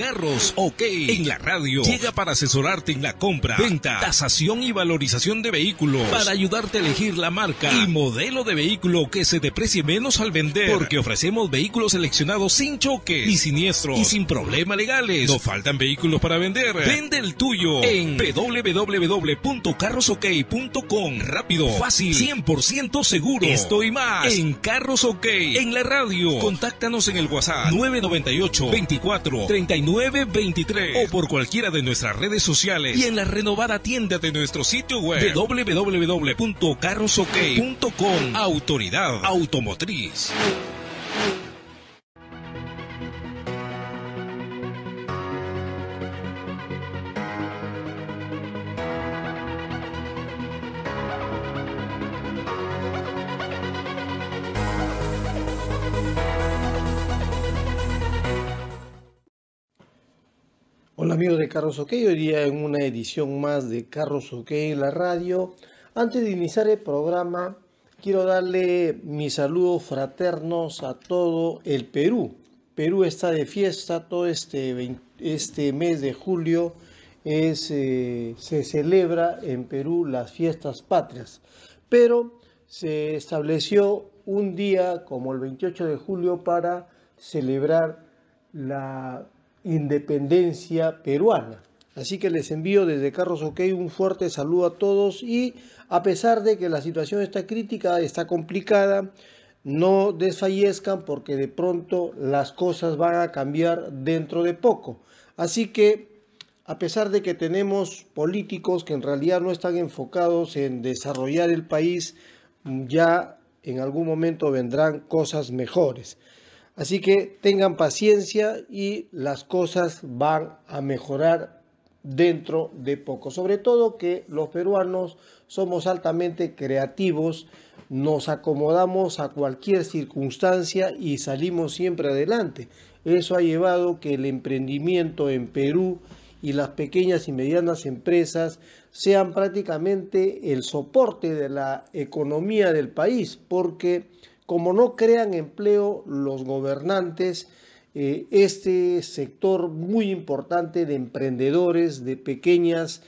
carros, OK. En la radio, llega para asesorarte en la compra, venta, tasación y valorización de vehículos, para ayudarte a elegir la marca y modelo de vehículo que se deprecie menos al vender, porque ofrecemos vehículos seleccionados sin choque Ni siniestro y sin problemas legales. No faltan vehículos para vender. Vende el tuyo en www.carrosok.com. Rápido, fácil, 100% seguro. Estoy más en Carros OK. En la radio, contáctanos en el WhatsApp 998 24 39 923 o por cualquiera de nuestras redes sociales y en la renovada tienda de nuestro sitio web www.carrosok.com Autoridad Automotriz. Amigos de Carros OK, hoy día en una edición más de Carros OK en la radio. Antes de iniciar el programa, quiero darle mis saludos fraternos a todo el Perú. Perú está de fiesta todo este, este mes de julio. Eh, se celebra en Perú las fiestas patrias, pero se estableció un día como el 28 de julio para celebrar la independencia peruana. Así que les envío desde Carros OK un fuerte saludo a todos y a pesar de que la situación está crítica, está complicada, no desfallezcan porque de pronto las cosas van a cambiar dentro de poco. Así que a pesar de que tenemos políticos que en realidad no están enfocados en desarrollar el país, ya en algún momento vendrán cosas mejores. Así que tengan paciencia y las cosas van a mejorar dentro de poco. Sobre todo que los peruanos somos altamente creativos, nos acomodamos a cualquier circunstancia y salimos siempre adelante. Eso ha llevado que el emprendimiento en Perú y las pequeñas y medianas empresas sean prácticamente el soporte de la economía del país, porque como no crean empleo los gobernantes, eh, este sector muy importante de emprendedores, de pequeñas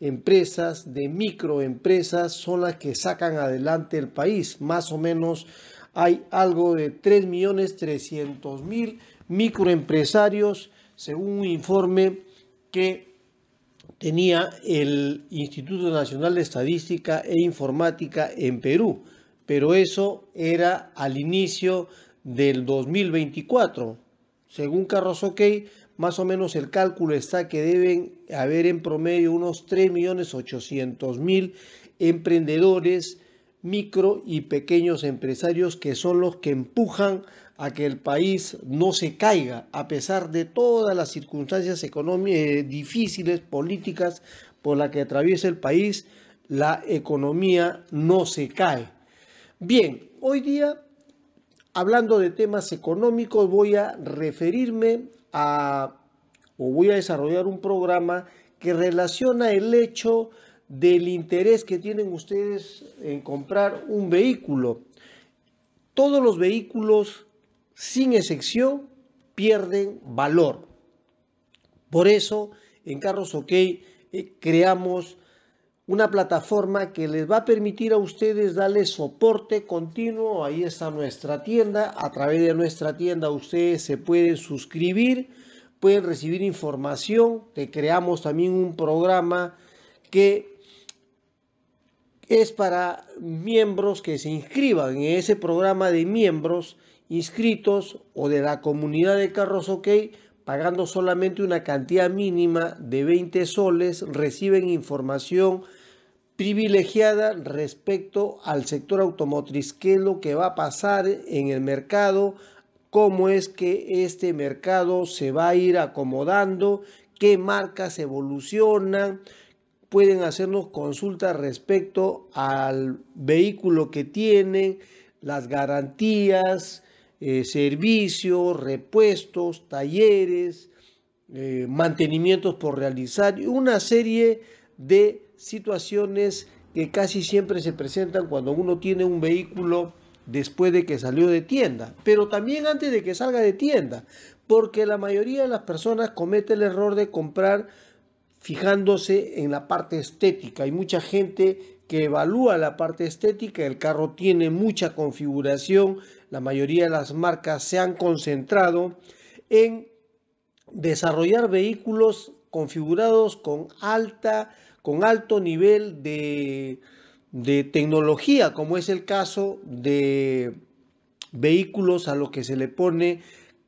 empresas, de microempresas, son las que sacan adelante el país. Más o menos hay algo de 3.300.000 microempresarios, según un informe que tenía el Instituto Nacional de Estadística e Informática en Perú pero eso era al inicio del 2024. Según Carros OK, más o menos el cálculo está que deben haber en promedio unos 3.800.000 emprendedores, micro y pequeños empresarios que son los que empujan a que el país no se caiga a pesar de todas las circunstancias económicas eh, difíciles, políticas por las que atraviesa el país, la economía no se cae. Bien, hoy día, hablando de temas económicos, voy a referirme a, o voy a desarrollar un programa que relaciona el hecho del interés que tienen ustedes en comprar un vehículo. Todos los vehículos, sin excepción, pierden valor. Por eso, en Carros OK eh, creamos una plataforma que les va a permitir a ustedes darle soporte continuo. Ahí está nuestra tienda. A través de nuestra tienda ustedes se pueden suscribir, pueden recibir información. Te creamos también un programa que es para miembros que se inscriban en ese programa de miembros inscritos o de la comunidad de Carros OK pagando solamente una cantidad mínima de 20 soles, reciben información privilegiada respecto al sector automotriz, qué es lo que va a pasar en el mercado, cómo es que este mercado se va a ir acomodando, qué marcas evolucionan, pueden hacernos consultas respecto al vehículo que tienen, las garantías, eh, servicios, repuestos, talleres, eh, mantenimientos por realizar una serie de situaciones que casi siempre se presentan cuando uno tiene un vehículo después de que salió de tienda, pero también antes de que salga de tienda, porque la mayoría de las personas comete el error de comprar fijándose en la parte estética. Hay mucha gente que evalúa la parte estética, el carro tiene mucha configuración, la mayoría de las marcas se han concentrado en desarrollar vehículos configurados con alta con alto nivel de, tecnología, como es el caso de vehículos a los que se le pone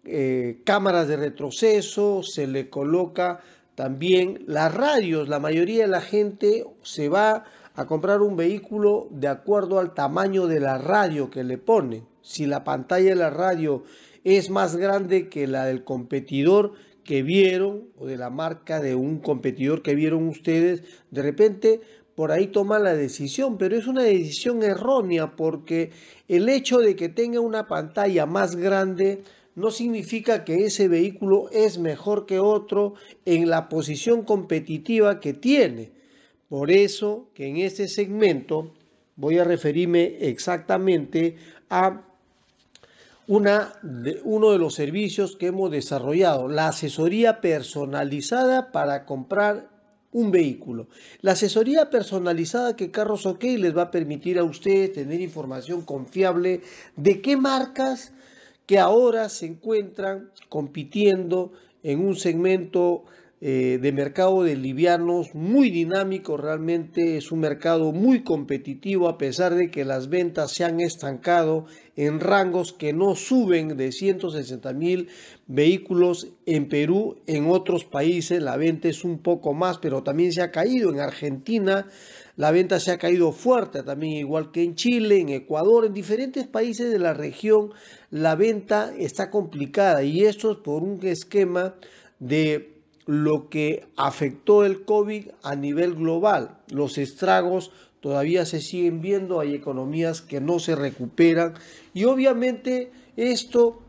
eh, cámaras de retroceso, se le coloca también las radios. La mayoría de la gente se va a comprar un vehículo de acuerdo al tamaño de la radio que le pone. Si la pantalla de la radio es más grande que la del competidor, que vieron o de la marca de un competidor que vieron ustedes, de repente por ahí toma la decisión, pero es una decisión errónea porque el hecho de que tenga una pantalla más grande no significa que ese vehículo es mejor que otro en la posición competitiva que tiene. Por eso que en este segmento voy a referirme exactamente a una de, uno de los servicios que hemos desarrollado, la asesoría personalizada para comprar un vehículo. La asesoría personalizada que Carros OK les va a permitir a ustedes tener información confiable de qué marcas que ahora se encuentran compitiendo en un segmento eh, de mercado de livianos muy dinámico, realmente es un mercado muy competitivo a pesar de que las ventas se han estancado en rangos que no suben de 160 mil vehículos en Perú, en otros países la venta es un poco más, pero también se ha caído en Argentina. La venta se ha caído fuerte también, igual que en Chile, en Ecuador, en diferentes países de la región, la venta está complicada y esto es por un esquema de lo que afectó el COVID a nivel global. Los estragos todavía se siguen viendo, hay economías que no se recuperan y obviamente esto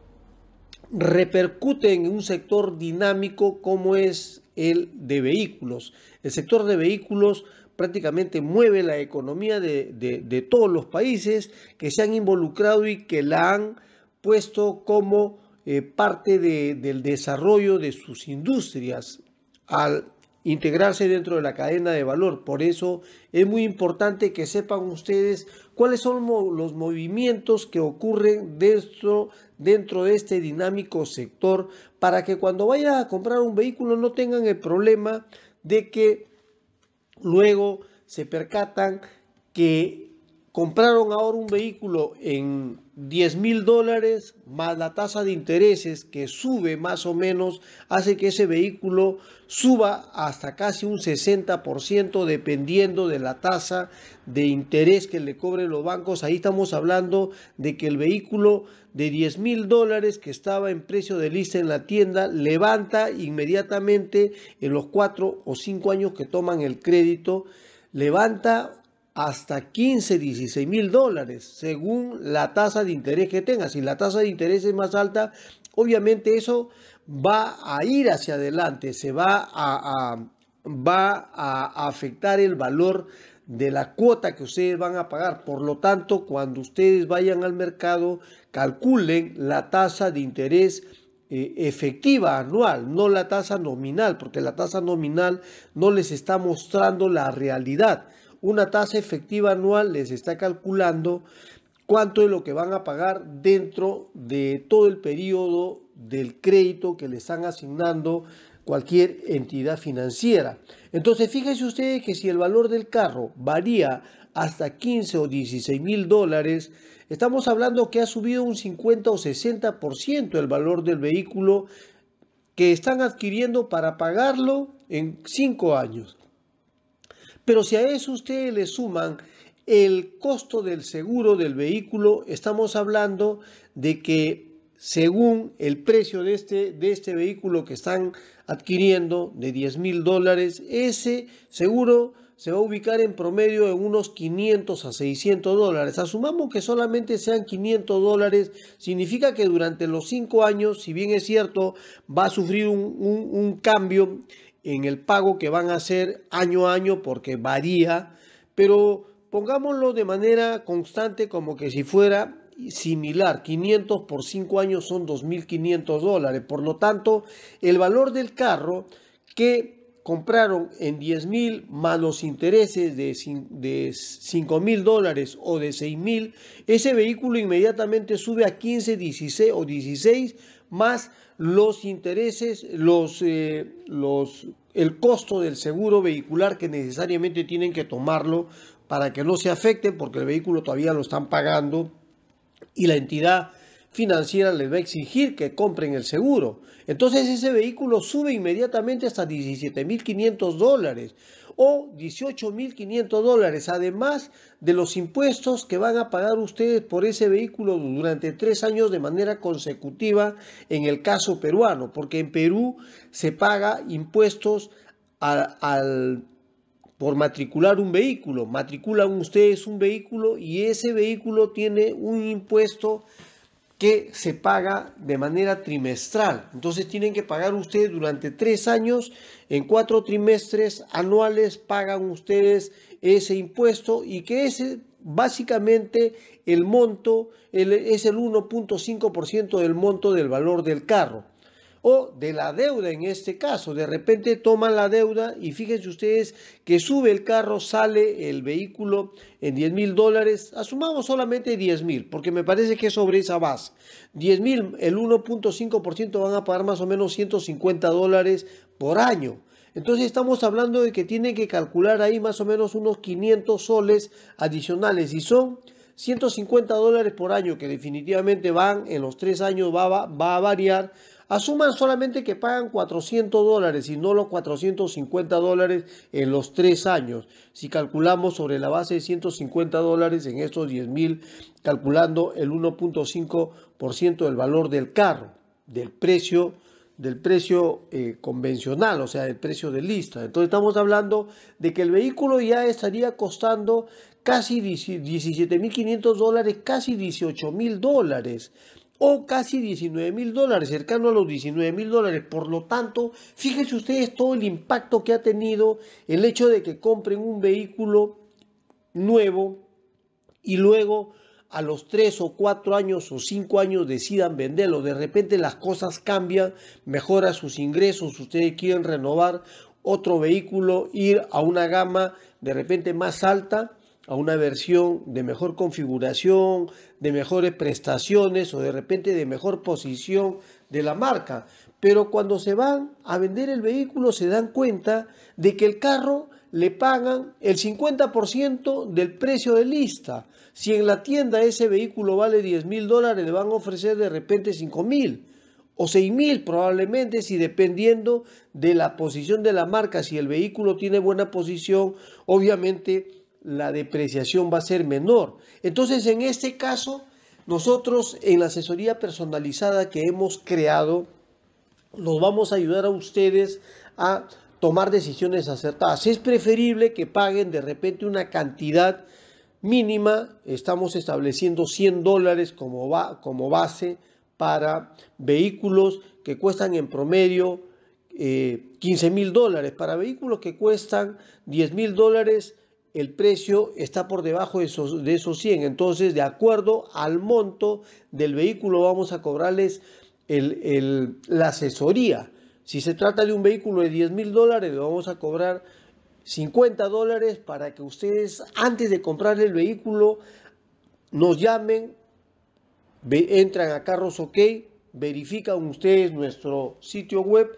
repercute en un sector dinámico como es el de vehículos. El sector de vehículos prácticamente mueve la economía de, todos los países que se han involucrado y que la han puesto como eh, parte del desarrollo de sus industrias al integrarse dentro de la cadena de valor. Por eso es muy importante que sepan ustedes cuáles son los movimientos que ocurren dentro, dentro de este dinámico sector para que cuando vayan a comprar un vehículo no tengan el problema de que luego se percatan que compraron ahora un vehículo en 10 mil dólares más la tasa de intereses que sube más o menos hace que ese vehículo suba hasta casi un 60% dependiendo de la tasa de interés que le cobren los bancos. Ahí estamos hablando de que el vehículo de 10 mil dólares que estaba en precio de lista en la tienda levanta inmediatamente en los 4 o 5 años que toman el crédito, levanta hasta 15, 16 mil dólares, según la tasa de interés que tenga. Si la tasa de interés es más alta, obviamente eso va a ir hacia adelante, se va a, a, va a afectar el valor de la cuota que ustedes van a pagar. Por lo tanto, cuando ustedes vayan al mercado, calculen la tasa de interés eh, efectiva anual, no la tasa nominal, porque la tasa nominal no les está mostrando la realidad una tasa efectiva anual les está calculando cuánto es lo que van a pagar dentro de todo el periodo del crédito que le están asignando cualquier entidad financiera. Entonces, fíjense ustedes que si el valor del carro varía hasta 15 o 16 mil dólares, estamos hablando que ha subido un 50 o 60% el valor del vehículo que están adquiriendo para pagarlo en 5 años. Pero si a eso ustedes le suman el costo del seguro del vehículo, estamos hablando de que según el precio de este, de este vehículo que están adquiriendo de 10 mil dólares, ese seguro se va a ubicar en promedio en unos 500 a 600 dólares. Asumamos que solamente sean 500 dólares, significa que durante los 5 años, si bien es cierto, va a sufrir un, un cambio en el pago que van a hacer año a año porque varía, pero pongámoslo de manera constante como que si fuera similar, 500 por 5 años son 2.500 dólares, por lo tanto el valor del carro que compraron en 10.000 más los intereses de, de 5.000 dólares o de 6.000, ese vehículo inmediatamente sube a 15, 16 o 16 más los intereses, los, eh, los, el costo del seguro vehicular que necesariamente tienen que tomarlo para que no se afecte porque el vehículo todavía lo están pagando y la entidad financiera les va a exigir que compren el seguro. Entonces ese vehículo sube inmediatamente hasta 17.500 dólares o 18.500 dólares, además de los impuestos que van a pagar ustedes por ese vehículo durante tres años de manera consecutiva en el caso peruano, porque en Perú se paga impuestos por matricular un vehículo. Matriculan ustedes un vehículo y ese vehículo tiene un impuesto que se paga de manera trimestral. Entonces tienen que pagar ustedes durante tres años, en cuatro trimestres anuales pagan ustedes ese impuesto y que es básicamente el monto es el 1.5% del monto del valor del carro o de la deuda en este caso. De repente toman la deuda y fíjense ustedes que sube el carro, sale el vehículo en 10 mil dólares. Asumamos solamente 10 mil, porque me parece que sobre esa base. 10 mil, el 1.5% van a pagar más o menos 150 dólares por año. Entonces estamos hablando de que tienen que calcular ahí más o menos unos 500 soles adicionales y son 150 dólares por año que definitivamente van en los tres años va, va, va a variar Asuman solamente que pagan 400 dólares y no los 450 dólares en los tres años. Si calculamos sobre la base de 150 dólares en estos 10 mil, calculando el 1.5% del valor del carro, del precio del precio eh, convencional, o sea, del precio de lista. Entonces estamos hablando de que el vehículo ya estaría costando casi 17.500 dólares, casi 18.000 dólares o casi 19 mil dólares, cercano a los 19 mil dólares. Por lo tanto, fíjense ustedes todo el impacto que ha tenido el hecho de que compren un vehículo nuevo y luego a los 3 o 4 años o 5 años decidan venderlo. De repente las cosas cambian, mejora sus ingresos, ustedes quieren renovar otro vehículo, ir a una gama de repente más alta a una versión de mejor configuración, de mejores prestaciones o de repente de mejor posición de la marca. Pero cuando se van a vender el vehículo se dan cuenta de que el carro le pagan el 50% del precio de lista. Si en la tienda ese vehículo vale 10 mil dólares, le van a ofrecer de repente 5 mil o 6 mil probablemente si dependiendo de la posición de la marca, si el vehículo tiene buena posición, obviamente la depreciación va a ser menor. Entonces, en este caso, nosotros en la asesoría personalizada que hemos creado, nos vamos a ayudar a ustedes a tomar decisiones acertadas. Es preferible que paguen de repente una cantidad mínima, estamos estableciendo 100 dólares como, va, como base para vehículos que cuestan en promedio 15 eh, mil dólares, para vehículos que cuestan 10 mil dólares el precio está por debajo de esos, de esos 100. Entonces, de acuerdo al monto del vehículo, vamos a cobrarles la asesoría. Si se trata de un vehículo de 10 mil dólares, le vamos a cobrar 50 dólares para que ustedes, antes de comprar el vehículo, nos llamen, entran a Carros OK, verifican ustedes nuestro sitio web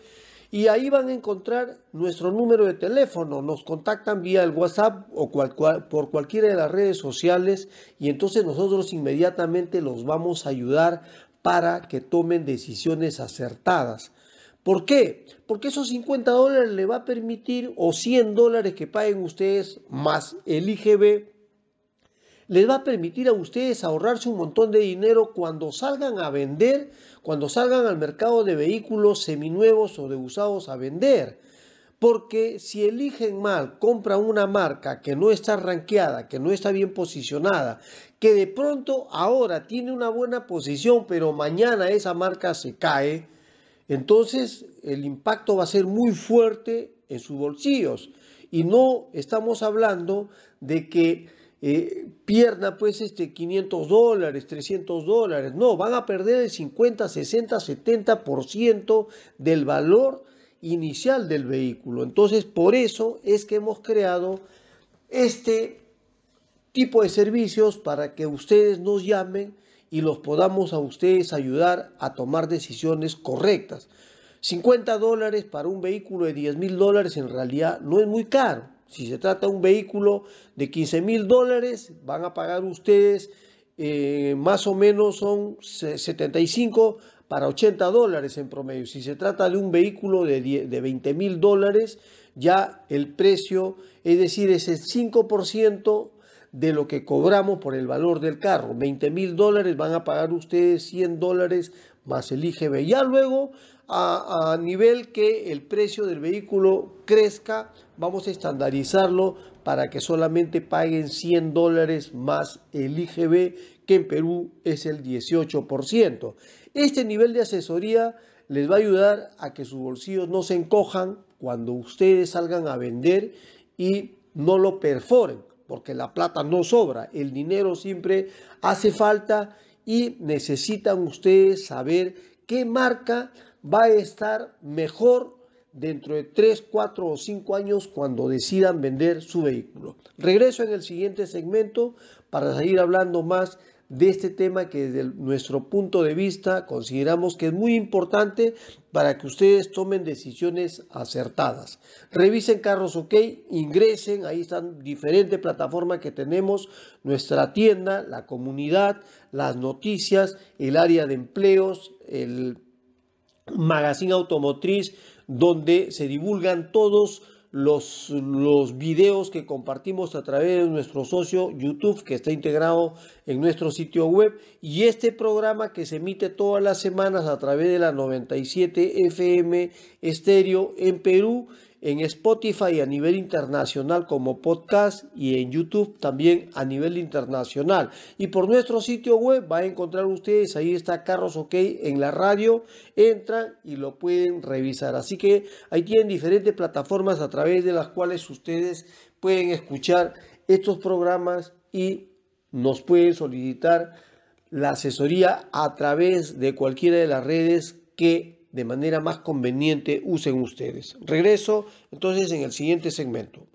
y ahí van a encontrar nuestro número de teléfono. Nos contactan vía el WhatsApp o por cualquiera de las redes sociales y entonces nosotros inmediatamente los vamos a ayudar para que tomen decisiones acertadas. ¿Por qué? Porque esos 50 dólares le va a permitir, o 100 dólares que paguen ustedes, más el IGB, les va a permitir a ustedes ahorrarse un montón de dinero cuando salgan a vender, cuando salgan al mercado de vehículos seminuevos o de usados a vender. Porque si eligen mal, compran una marca que no está ranqueada, que no está bien posicionada, que de pronto ahora tiene una buena posición, pero mañana esa marca se cae, entonces el impacto va a ser muy fuerte en sus bolsillos. Y no estamos hablando de que pierna eh, pierda pues este 500 dólares, 300 dólares. No, van a perder el 50, 60, 70% del valor inicial del vehículo. Entonces, por eso es que hemos creado este tipo de servicios para que ustedes nos llamen y los podamos a ustedes ayudar a tomar decisiones correctas. 50 dólares para un vehículo de 10 mil dólares en realidad no es muy caro. Si se trata de un vehículo de 15 mil dólares, van a pagar ustedes eh, más o menos son 75 para 80 dólares en promedio. Si se trata de un vehículo de, de 20 mil dólares, ya el precio, es decir, es el 5% de lo que cobramos por el valor del carro. 20 mil dólares van a pagar ustedes 100 dólares más el IGB. Ya luego, a, nivel que el precio del vehículo crezca, vamos a estandarizarlo para que solamente paguen 100 dólares más el IGB, que en Perú es el 18%. Este nivel de asesoría les va a ayudar a que sus bolsillos no se encojan cuando ustedes salgan a vender y no lo perforen, porque la plata no sobra, el dinero siempre hace falta y necesitan ustedes saber qué marca va a estar mejor dentro de 3, 4 o 5 años cuando decidan vender su vehículo. Regreso en el siguiente segmento para seguir hablando más de este tema que desde nuestro punto de vista consideramos que es muy importante para que ustedes tomen decisiones acertadas. Revisen Carros OK, ingresen, ahí están diferentes plataformas que tenemos, nuestra tienda, la comunidad, las noticias, el área de empleos, el magazine automotriz, donde se divulgan todos los, los, videos que compartimos a través de nuestro socio YouTube que está integrado en nuestro sitio web y este programa que se emite todas las semanas a través de la 97 FM estéreo en Perú en Spotify a nivel internacional como podcast y en YouTube también a nivel internacional. Y por nuestro sitio web va a encontrar ustedes, ahí está Carros OK en la radio, entran y lo pueden revisar. Así que ahí tienen diferentes plataformas a través de las cuales ustedes pueden escuchar estos programas y nos pueden solicitar la asesoría a través de cualquiera de las redes que de manera más conveniente usen ustedes. Regreso entonces en el siguiente segmento.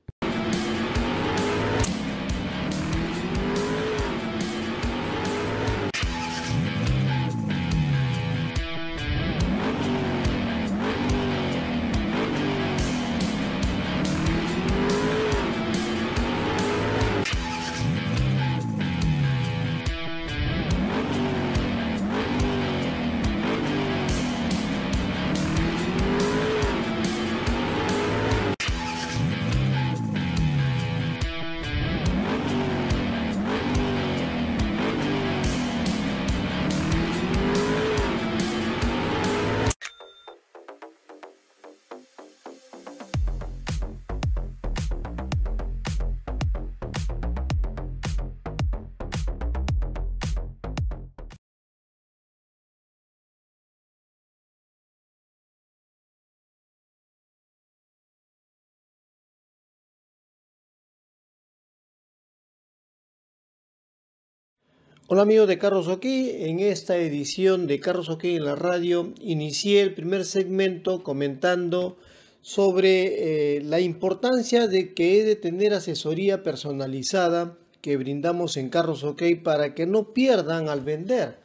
Hola amigos de Carros OK, en esta edición de Carros OK en la radio inicié el primer segmento comentando sobre eh, la importancia de que he de tener asesoría personalizada que brindamos en Carros OK para que no pierdan al vender,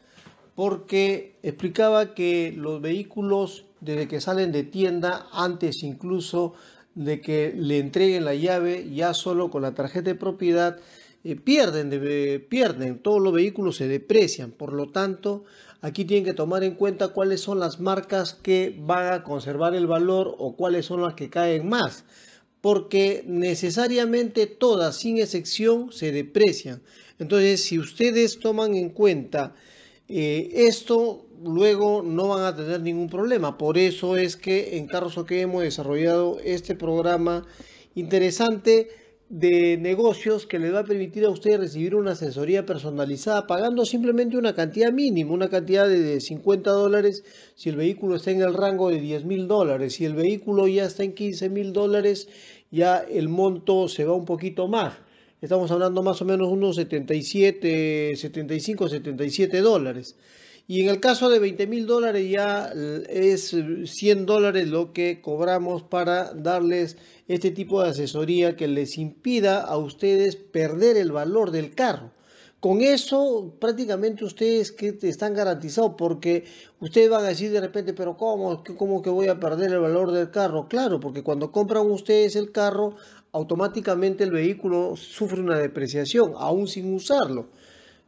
porque explicaba que los vehículos desde que salen de tienda, antes incluso de que le entreguen la llave, ya solo con la tarjeta de propiedad, eh, pierden, pierden, todos los vehículos se deprecian. Por lo tanto, aquí tienen que tomar en cuenta cuáles son las marcas que van a conservar el valor o cuáles son las que caen más. Porque necesariamente todas, sin excepción, se deprecian. Entonces, si ustedes toman en cuenta eh, esto, luego no van a tener ningún problema. Por eso es que en Carros que hemos desarrollado este programa interesante de negocios que le va a permitir a usted recibir una asesoría personalizada pagando simplemente una cantidad mínima, una cantidad de 50 dólares si el vehículo está en el rango de 10 mil dólares, si el vehículo ya está en 15 mil dólares ya el monto se va un poquito más. Estamos hablando más o menos unos 77, 75, 77 dólares. Y en el caso de 20 mil dólares ya eh, es 100 dólares lo que cobramos para darles este tipo de asesoría que les impida a ustedes perder el valor del carro. Con eso prácticamente ustedes que están garantizados porque ustedes van a decir de repente, pero ¿cómo? ¿Cómo que voy a perder el valor del carro? Claro, porque cuando compran ustedes el carro, automáticamente el vehículo sufre una depreciación, aún sin usarlo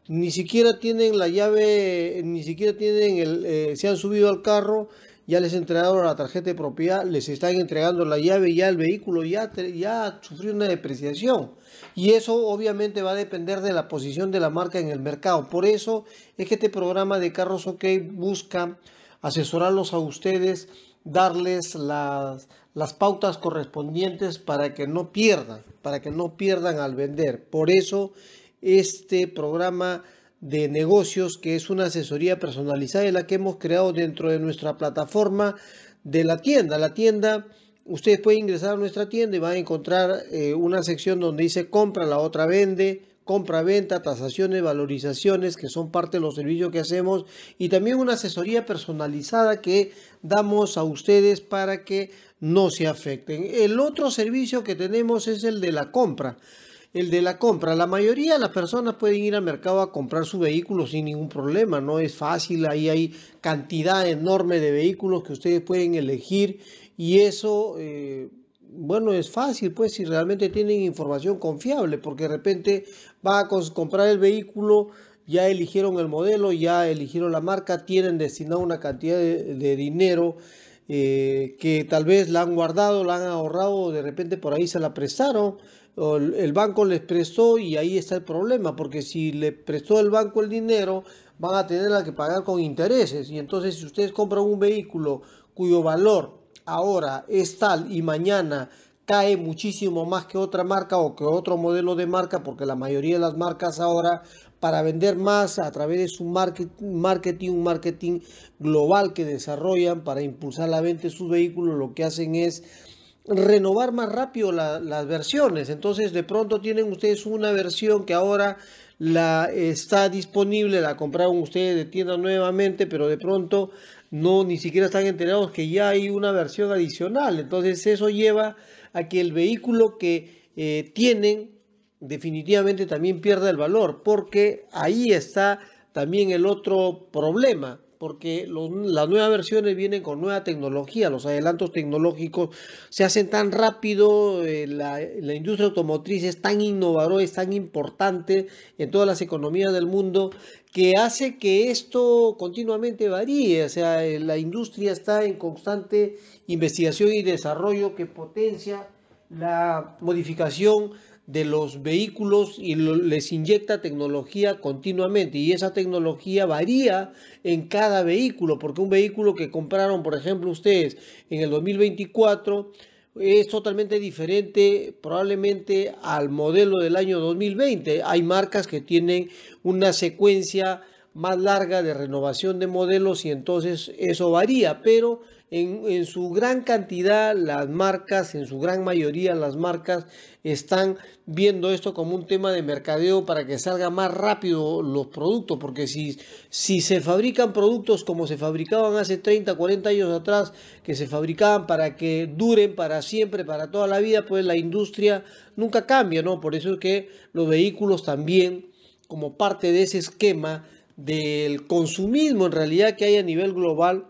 ni siquiera tienen la llave, ni siquiera tienen el, eh, se han subido al carro, ya les entregaron la tarjeta de propiedad, les están entregando la llave, ya el vehículo ya, ya sufrió una depreciación. Y eso obviamente va a depender de la posición de la marca en el mercado. Por eso es que este programa de Carros OK busca asesorarlos a ustedes, darles las, las pautas correspondientes para que no pierdan, para que no pierdan al vender. Por eso este programa de negocios que es una asesoría personalizada la que hemos creado dentro de nuestra plataforma de la tienda. La tienda, ustedes pueden ingresar a nuestra tienda y van a encontrar eh, una sección donde dice compra, la otra vende, compra-venta, tasaciones, valorizaciones, que son parte de los servicios que hacemos, y también una asesoría personalizada que damos a ustedes para que no se afecten. El otro servicio que tenemos es el de la compra el de la compra. La mayoría de las personas pueden ir al mercado a comprar su vehículo sin ningún problema, no es fácil, ahí hay cantidad enorme de vehículos que ustedes pueden elegir y eso... Eh, bueno, es fácil, pues, si realmente tienen información confiable, porque de repente va a comprar el vehículo, ya eligieron el modelo, ya eligieron la marca, tienen destinado una cantidad de, dinero eh, que tal vez la han guardado, la han ahorrado, de repente por ahí se la prestaron el banco les prestó y ahí está el problema, porque si le prestó el banco el dinero, van a tener que pagar con intereses. Y entonces si ustedes compran un vehículo cuyo valor ahora es tal y mañana cae muchísimo más que otra marca o que otro modelo de marca, porque la mayoría de las marcas ahora para vender más a través de su marketing, un marketing global que desarrollan para impulsar la venta de sus vehículos, lo que hacen es renovar más rápido las versiones. Entonces, de pronto tienen ustedes una versión que ahora la está disponible, la compraron ustedes de tienda nuevamente, pero de pronto no ni siquiera están enterados que ya hay una versión adicional. Entonces, eso lleva a que el vehículo que eh, tienen definitivamente también pierda el valor, porque ahí está también el otro problema porque las nuevas versiones vienen con nueva tecnología, los adelantos tecnológicos se hacen tan rápido, eh, la, industria automotriz es tan innovadora, es tan importante en todas las economías del mundo que hace que esto continuamente varíe, o sea, eh, la industria está en constante investigación y desarrollo que potencia la modificación de los vehículos y les inyecta tecnología continuamente y esa tecnología varía en cada vehículo porque un vehículo que compraron por ejemplo ustedes en el 2024 es totalmente diferente probablemente al modelo del año 2020 hay marcas que tienen una secuencia más larga de renovación de modelos y entonces eso varía, pero en, su gran cantidad las marcas, en su gran mayoría las marcas están viendo esto como un tema de mercadeo para que salga más rápido los productos, porque si, si se fabrican productos como se fabricaban hace 30, 40 años atrás, que se fabricaban para que duren para siempre, para toda la vida, pues la industria nunca cambia, ¿no? Por eso es que los vehículos también, como parte de ese esquema, del consumismo en realidad que hay a nivel global,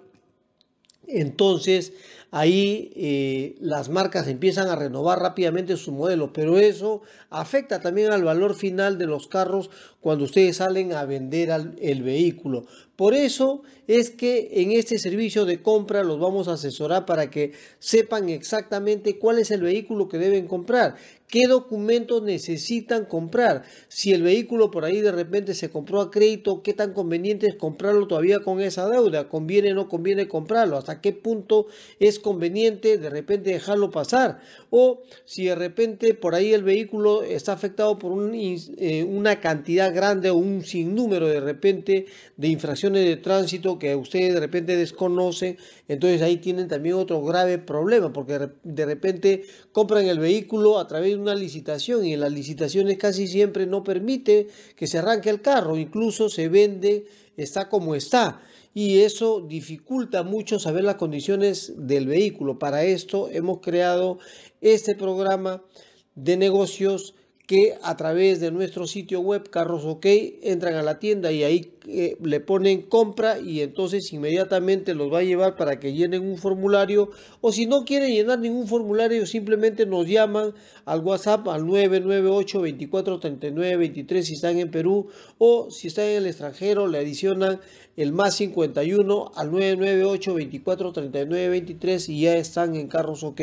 entonces ahí eh, las marcas empiezan a renovar rápidamente su modelo, pero eso afecta también al valor final de los carros cuando ustedes salen a vender el vehículo. Por eso es que en este servicio de compra los vamos a asesorar para que sepan exactamente cuál es el vehículo que deben comprar, qué documentos necesitan comprar, si el vehículo por ahí de repente se compró a crédito, qué tan conveniente es comprarlo todavía con esa deuda, conviene o no conviene comprarlo, hasta qué punto es conveniente de repente dejarlo pasar, o si de repente por ahí el vehículo está afectado por eh, una cantidad grande o un sinnúmero de repente de infracciones de tránsito que ustedes de repente desconocen, entonces ahí tienen también otro grave problema, porque de repente compran el vehículo a través de una licitación y en las licitaciones casi siempre no permite que se arranque el carro, incluso se vende, está como está y eso dificulta mucho saber las condiciones del vehículo. Para esto hemos creado este programa de negocios que a través de nuestro sitio web Carros OK entran a la tienda y ahí eh, le ponen compra y entonces inmediatamente los va a llevar para que llenen un formulario o si no quieren llenar ningún formulario simplemente nos llaman al WhatsApp al 998 24 23 si están en Perú o si están en el extranjero le adicionan el más 51 al 998 24 23 y ya están en Carros OK.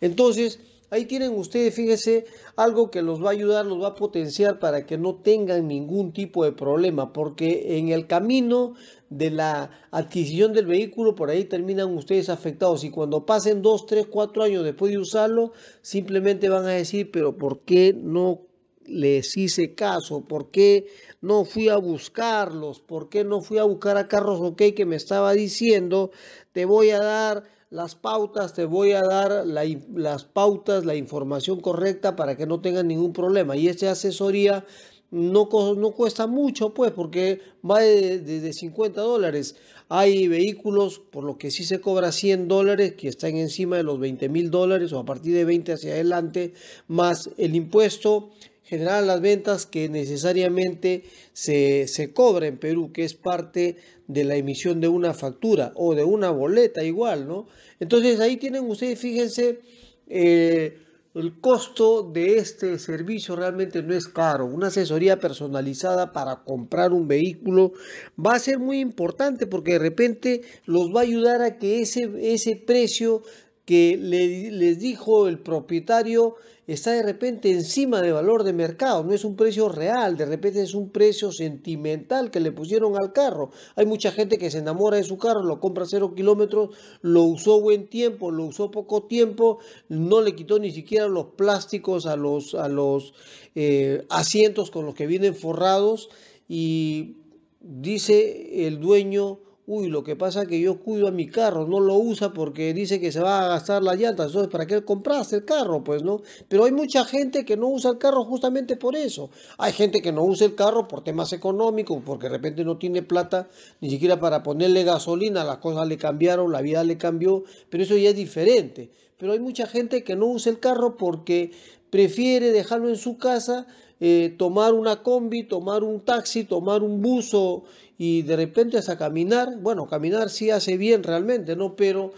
Entonces, Ahí tienen ustedes, fíjense, algo que los va a ayudar, los va a potenciar para que no tengan ningún tipo de problema, porque en el camino de la adquisición del vehículo, por ahí terminan ustedes afectados y cuando pasen 2, 3, 4 años después de usarlo, simplemente van a decir, pero ¿por qué no les hice caso? ¿Por qué no fui a buscarlos? ¿Por qué no fui a buscar a Carros OK que me estaba diciendo, te voy a dar las pautas, te voy a dar las pautas, la información correcta para que no tengas ningún problema. Y esta asesoría no, no cuesta mucho, pues, porque va desde de, 50 dólares. Hay vehículos por lo que sí se cobra 100 dólares, que están encima de los 20 mil dólares o a partir de 20 hacia adelante, más el impuesto generar las ventas que necesariamente se, cobra en Perú, que es parte de la emisión de una factura o de una boleta igual, ¿no? Entonces ahí tienen ustedes, fíjense, eh, el costo de este servicio realmente no es caro. Una asesoría personalizada para comprar un vehículo va a ser muy importante porque de repente los va a ayudar a que ese, ese precio que le, les dijo el propietario está de repente encima de valor de mercado, no es un precio real, de repente es un precio sentimental que le pusieron al carro. Hay mucha gente que se enamora de su carro, lo compra cero kilómetros, lo usó buen tiempo, lo usó poco tiempo, no le quitó ni siquiera los plásticos a los, a los eh, asientos con los que vienen forrados y dice el dueño Uy, lo que pasa es que yo cuido a mi carro, no lo usa porque dice que se va a gastar la llantas. Entonces, ¿para qué compraste el carro? Pues no. Pero hay mucha gente que no usa el carro justamente por eso. Hay gente que no usa el carro por temas económicos, porque de repente no tiene plata ni siquiera para ponerle gasolina. Las cosas le cambiaron, la vida le cambió, pero eso ya es diferente. Pero hay mucha gente que no usa el carro porque prefiere dejarlo en su casa, eh, tomar una combi, tomar un taxi, tomar un buzo y de repente hasta caminar, bueno, caminar sí hace bien realmente, ¿no? Pero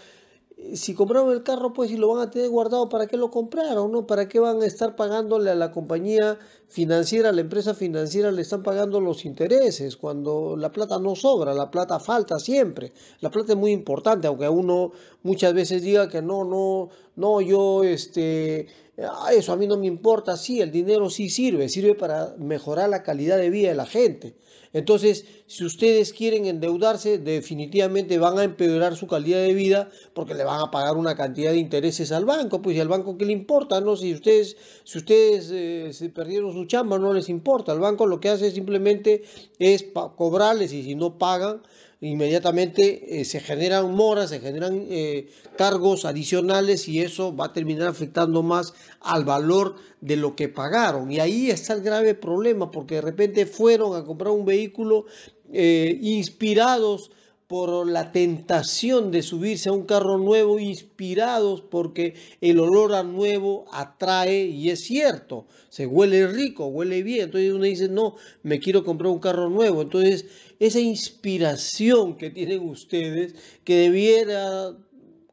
eh, si compraron el carro, pues si lo van a tener guardado, ¿para qué lo compraron? ¿No? ¿Para qué van a estar pagándole a la compañía financiera, a la empresa financiera le están pagando los intereses cuando la plata no sobra, la plata falta siempre. La plata es muy importante, aunque uno muchas veces diga que no, no, no, yo este Ah, eso a mí no me importa, sí, el dinero sí sirve, sirve para mejorar la calidad de vida de la gente. Entonces, si ustedes quieren endeudarse, definitivamente van a empeorar su calidad de vida porque le van a pagar una cantidad de intereses al banco, pues y al banco qué le importa, ¿no? Si ustedes, si ustedes eh, se perdieron su chamba, no les importa, el banco lo que hace simplemente es cobrarles y si no pagan, inmediatamente eh, se generan moras, se generan eh, cargos adicionales y eso va a terminar afectando más al valor de lo que pagaron. Y ahí está el grave problema, porque de repente fueron a comprar un vehículo eh, inspirados por la tentación de subirse a un carro nuevo, inspirados porque el olor a nuevo atrae y es cierto, se huele rico, huele bien, entonces uno dice, no, me quiero comprar un carro nuevo, entonces esa inspiración que tienen ustedes, que debiera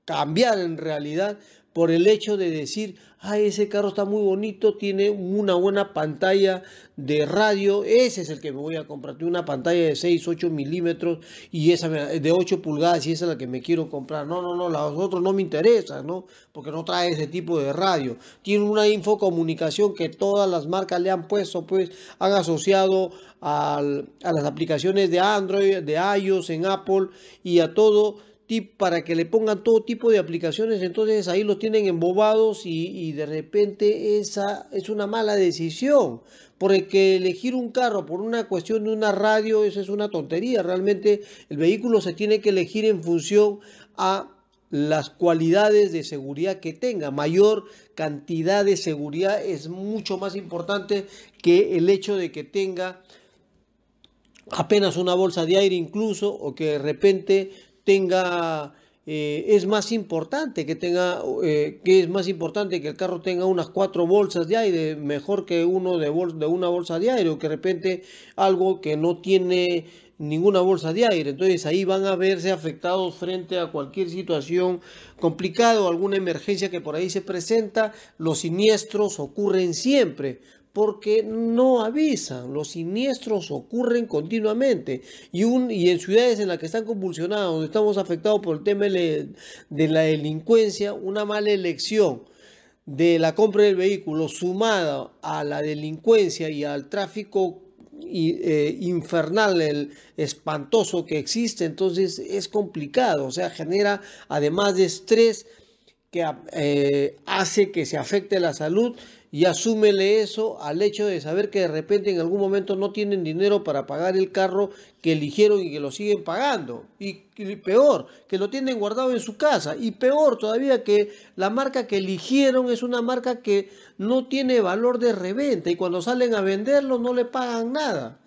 cambiar en realidad por el hecho de decir, ah, ese carro está muy bonito, tiene una buena pantalla de radio, ese es el que me voy a comprar, tiene una pantalla de 6, 8 milímetros y esa de 8 pulgadas y esa es la que me quiero comprar. No, no, no, los otros no me interesan, ¿no? Porque no trae ese tipo de radio. Tiene una infocomunicación que todas las marcas le han puesto, pues han asociado a las aplicaciones de Android, de iOS, en Apple y a todo para que le pongan todo tipo de aplicaciones, entonces ahí los tienen embobados y, de repente esa es una mala decisión, porque elegir un carro por una cuestión de una radio, eso es una tontería, realmente el vehículo se tiene que elegir en función a las cualidades de seguridad que tenga. Mayor cantidad de seguridad es mucho más importante que el hecho de que tenga apenas una bolsa de aire incluso o que de repente tenga eh, es más importante que tenga eh, que es más importante que el carro tenga unas cuatro bolsas de aire mejor que uno de, de una bolsa de aire o que de repente algo que no tiene ninguna bolsa de aire entonces ahí van a verse afectados frente a cualquier situación complicada o alguna emergencia que por ahí se presenta los siniestros ocurren siempre porque no avisan, los siniestros ocurren continuamente y, un, y en ciudades en las que están convulsionadas, donde estamos afectados por el tema de la delincuencia, una mala elección de la compra del vehículo sumada a la delincuencia y al tráfico eh, infernal, el espantoso que existe, entonces es complicado, o sea, genera además de estrés que eh, hace que se afecte la salud y asúmele eso al hecho de saber que de repente en algún momento no tienen dinero para pagar el carro que eligieron y que lo siguen pagando. Y, peor, que lo tienen guardado en su casa. Y peor todavía que la marca que eligieron es una marca que no tiene valor de reventa y cuando salen a venderlo no le pagan nada.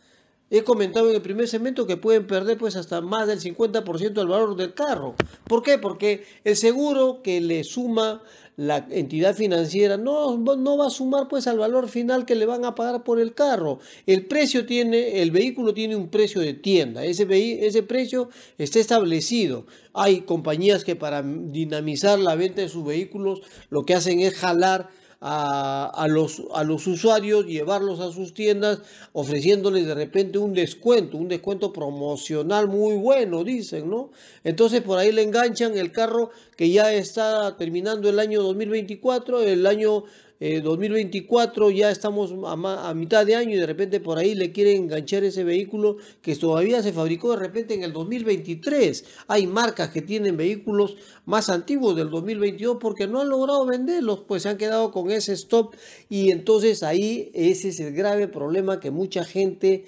He comentado en el primer segmento que pueden perder pues hasta más del 50% del valor del carro. ¿Por qué? Porque el seguro que le suma la entidad financiera no, no va a sumar pues al valor final que le van a pagar por el carro. El precio tiene, el vehículo tiene un precio de tienda. Ese, ese precio está establecido. Hay compañías que para dinamizar la venta de sus vehículos lo que hacen es jalar a, a, los, a los usuarios, llevarlos a sus tiendas, ofreciéndoles de repente un descuento, un descuento promocional muy bueno, dicen, ¿no? Entonces por ahí le enganchan el carro que ya está terminando el año 2024, el año 2024, eh, ya estamos a, mitad de año y de repente por ahí le quieren enganchar ese vehículo que todavía se fabricó de repente en el 2023. Hay marcas que tienen vehículos más antiguos del 2022 porque no han logrado venderlos, pues se han quedado con ese stop y entonces ahí ese es el grave problema que mucha gente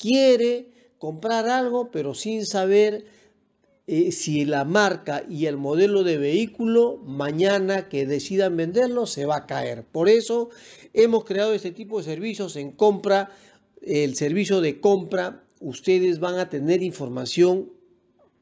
quiere comprar algo pero sin saber eh, si la marca y el modelo de vehículo mañana que decidan venderlo se va a caer. Por eso hemos creado este tipo de servicios en compra, el servicio de compra, ustedes van a tener información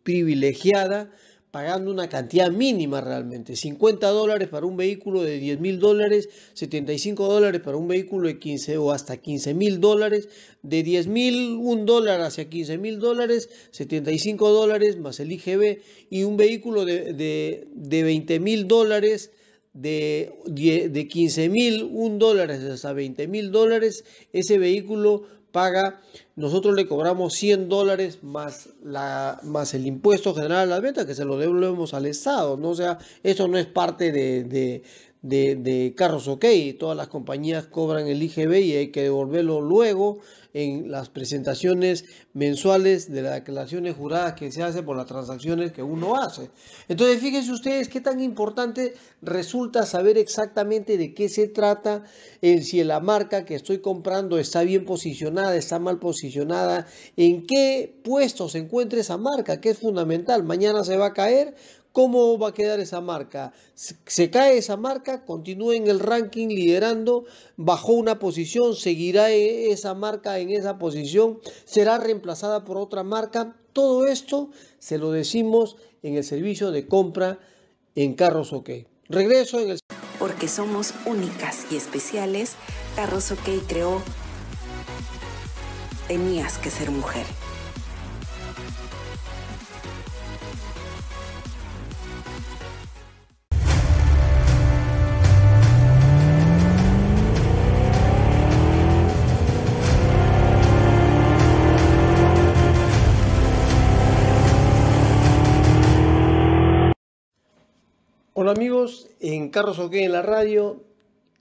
privilegiada pagando una cantidad mínima realmente, 50 dólares para un vehículo de 10 mil dólares, 75 dólares para un vehículo de 15 o hasta 15 mil dólares, de 10 mil, un dólar hacia 15 mil dólares, 75 dólares más el IGB y un vehículo de, de, 20 mil dólares de, de 15 mil, un dólares hasta 20 mil dólares, ese vehículo paga, nosotros le cobramos 100 dólares más, la, más el impuesto general a la venta que se lo devolvemos al Estado, ¿no? O sea, eso no es parte de, de de, carros OK. Todas las compañías cobran el IGB y hay que devolverlo luego en las presentaciones mensuales de las declaraciones juradas que se hace por las transacciones que uno hace. Entonces, fíjense ustedes qué tan importante resulta saber exactamente de qué se trata, en si la marca que estoy comprando está bien posicionada, está mal posicionada, en qué puesto se encuentra esa marca, que es fundamental. Mañana se va a caer, ¿Cómo va a quedar esa marca? ¿Se cae esa marca? ¿Continúe en el ranking liderando? ¿Bajó una posición? ¿Seguirá e, esa marca en esa posición? ¿Será reemplazada por otra marca? Todo esto se lo decimos en el servicio de compra en Carros OK. Regreso en el... Porque somos únicas y especiales, Carros OK creó... Tenías que ser mujer. amigos, en Carros OK en la radio,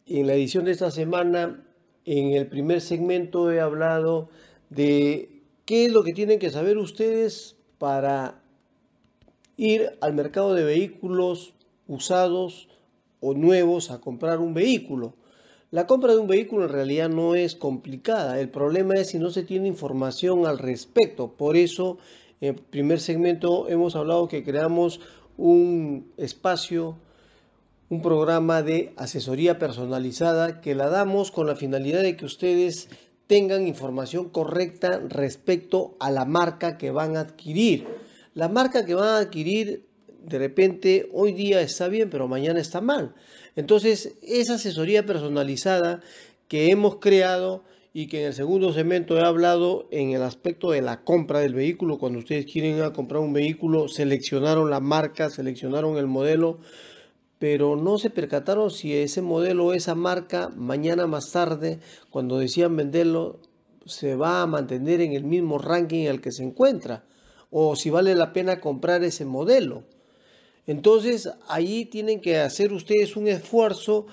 en la edición de esta semana, en el primer segmento he hablado de qué es lo que tienen que saber ustedes para ir al mercado de vehículos usados o nuevos a comprar un vehículo. La compra de un vehículo en realidad no es complicada, el problema es si no se tiene información al respecto. Por eso, en el primer segmento hemos hablado que creamos un espacio, un programa de asesoría personalizada que la damos con la finalidad de que ustedes tengan información correcta respecto a la marca que van a adquirir. La marca que van a adquirir de repente hoy día está bien, pero mañana está mal. Entonces, esa asesoría personalizada que hemos creado y que en el segundo segmento he hablado en el aspecto de la compra del vehículo. Cuando ustedes quieren comprar un vehículo, seleccionaron la marca, seleccionaron el modelo, pero no se percataron si ese modelo, o esa marca, mañana más tarde, cuando decían venderlo, se va a mantener en el mismo ranking al que se encuentra o si vale la pena comprar ese modelo. Entonces, ahí tienen que hacer ustedes un esfuerzo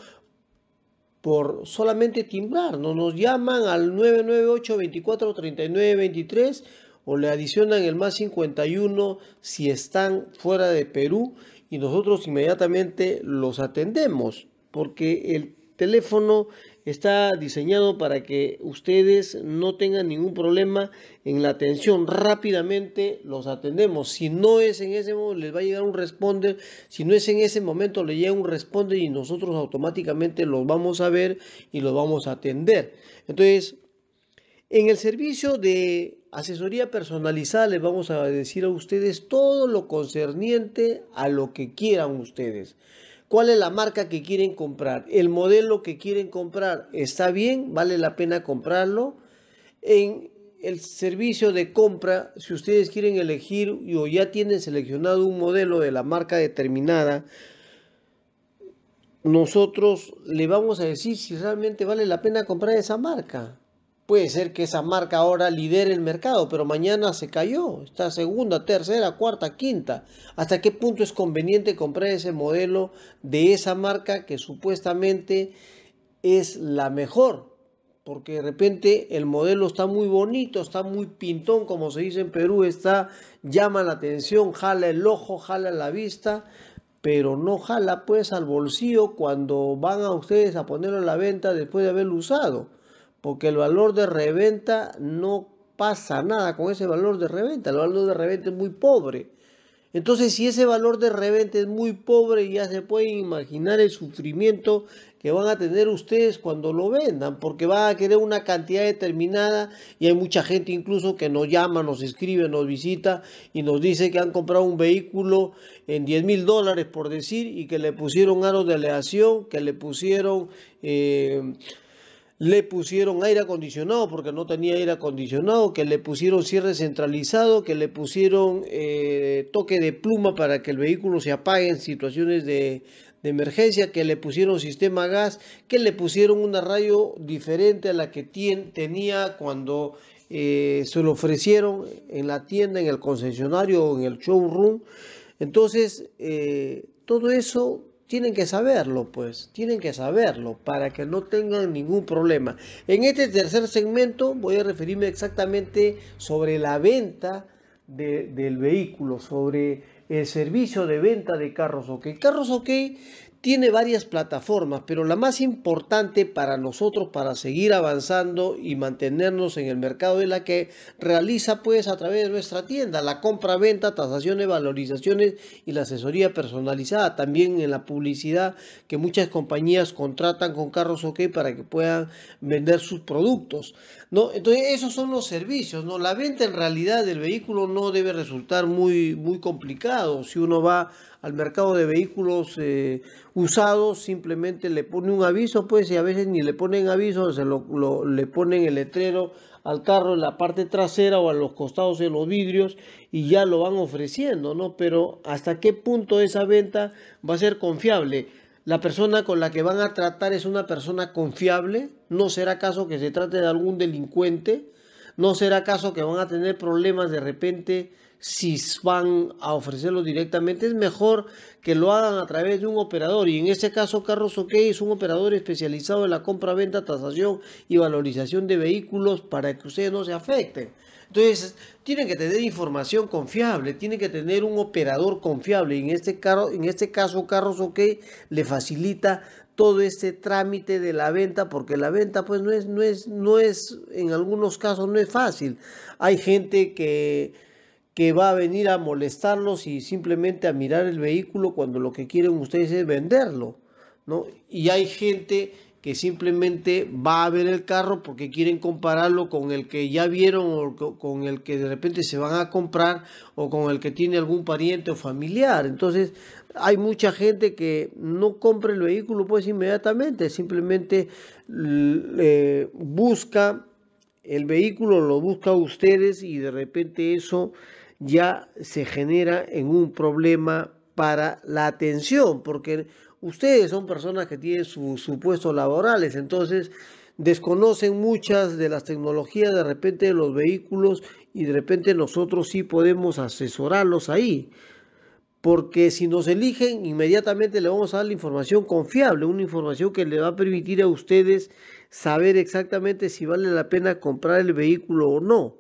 por solamente timbrar. Nos llaman al 998 24 23 o le adicionan el más 51 si están fuera de Perú y nosotros inmediatamente los atendemos porque el teléfono está diseñado para que ustedes no tengan ningún problema en la atención. Rápidamente los atendemos. Si no es en ese momento, les va a llegar un responder. Si no es en ese momento, le llega un responder y nosotros automáticamente los vamos a ver y los vamos a atender. Entonces, en el servicio de asesoría personalizada les vamos a decir a ustedes todo lo concerniente a lo que quieran ustedes cuál es la marca que quieren comprar, el modelo que quieren comprar, está bien, vale la pena comprarlo. En el servicio de compra, si ustedes quieren elegir o ya tienen seleccionado un modelo de la marca determinada, nosotros le vamos a decir si realmente vale la pena comprar esa marca. Puede ser que esa marca ahora lidere el mercado, pero mañana se cayó. Está segunda, tercera, cuarta, quinta. ¿Hasta qué punto es conveniente comprar ese modelo de esa marca que supuestamente es la mejor? Porque de repente el modelo está muy bonito, está muy pintón, como se dice en Perú, está llama la atención, jala el ojo, jala la vista, pero no jala pues al bolsillo cuando van a ustedes a ponerlo a la venta después de haberlo usado porque el valor de reventa no pasa nada con ese valor de reventa, el valor de reventa es muy pobre. Entonces, si ese valor de reventa es muy pobre, ya se puede imaginar el sufrimiento que van a tener ustedes cuando lo vendan, porque van a querer una cantidad determinada y hay mucha gente incluso que nos llama, nos escribe, nos visita y nos dice que han comprado un vehículo en 10 mil dólares, por decir, y que le pusieron aros de aleación, que le pusieron... Eh, le pusieron aire acondicionado porque no tenía aire acondicionado, que le pusieron cierre centralizado, que le pusieron eh, toque de pluma para que el vehículo se apague en situaciones de, emergencia, que le pusieron sistema gas, que le pusieron una radio diferente a la que tenía cuando eh, se lo ofrecieron en la tienda, en el concesionario o en el showroom. Entonces, eh, todo eso tienen que saberlo, pues, tienen que saberlo para que no tengan ningún problema. En este tercer segmento voy a referirme exactamente sobre la venta del vehículo, sobre el servicio de venta de carros OK. Carros OK tiene varias plataformas, pero la más importante para nosotros para seguir avanzando y mantenernos en el mercado es la que realiza pues a través de nuestra tienda, la compra-venta, tasaciones, valorizaciones y la asesoría personalizada, también en la publicidad que muchas compañías contratan con carros OK para que puedan vender sus productos. Entonces, esos son los servicios, ¿no? La venta en realidad del vehículo no debe resultar muy, muy complicado. Si uno va al mercado de vehículos eh, usados, simplemente le pone un aviso, pues, y a veces ni le ponen aviso, se lo, le ponen el letrero al carro en la parte trasera o a los costados de los vidrios y ya lo van ofreciendo, ¿no? Pero hasta qué punto esa venta va a ser confiable la persona con la que van a tratar es una persona confiable, no será caso que se trate de algún delincuente, no será caso que van a tener problemas de repente si van a ofrecerlo directamente, es mejor que lo hagan a través de un operador. Y en este caso, Carlos que es un operador especializado en la compra, venta, tasación y valorización de vehículos para que ustedes no se afecten. Entonces, tienen que tener información confiable, tiene que tener un operador confiable. en este, carro, en este caso, Carros OK le facilita todo este trámite de la venta, porque la venta, pues, no es, no es, no es, en algunos casos no es fácil. Hay gente que que va a venir a molestarlos y simplemente a mirar el vehículo cuando lo que quieren ustedes es venderlo, ¿no? Y hay gente que simplemente va a ver el carro porque quieren compararlo con el que ya vieron o con el que de repente se van a comprar o con el que tiene algún pariente o familiar. Entonces hay mucha gente que no compra el vehículo pues inmediatamente, simplemente eh, busca el vehículo, lo busca a ustedes y de repente eso ya se genera en un problema para la atención porque ustedes son personas que tienen sus supuestos laborales, entonces desconocen muchas de las tecnologías de repente de los vehículos y de repente nosotros sí podemos asesorarlos ahí. Porque si nos eligen, inmediatamente le vamos a dar la información confiable, una información que le va a permitir a ustedes saber exactamente si vale la pena comprar el vehículo o no.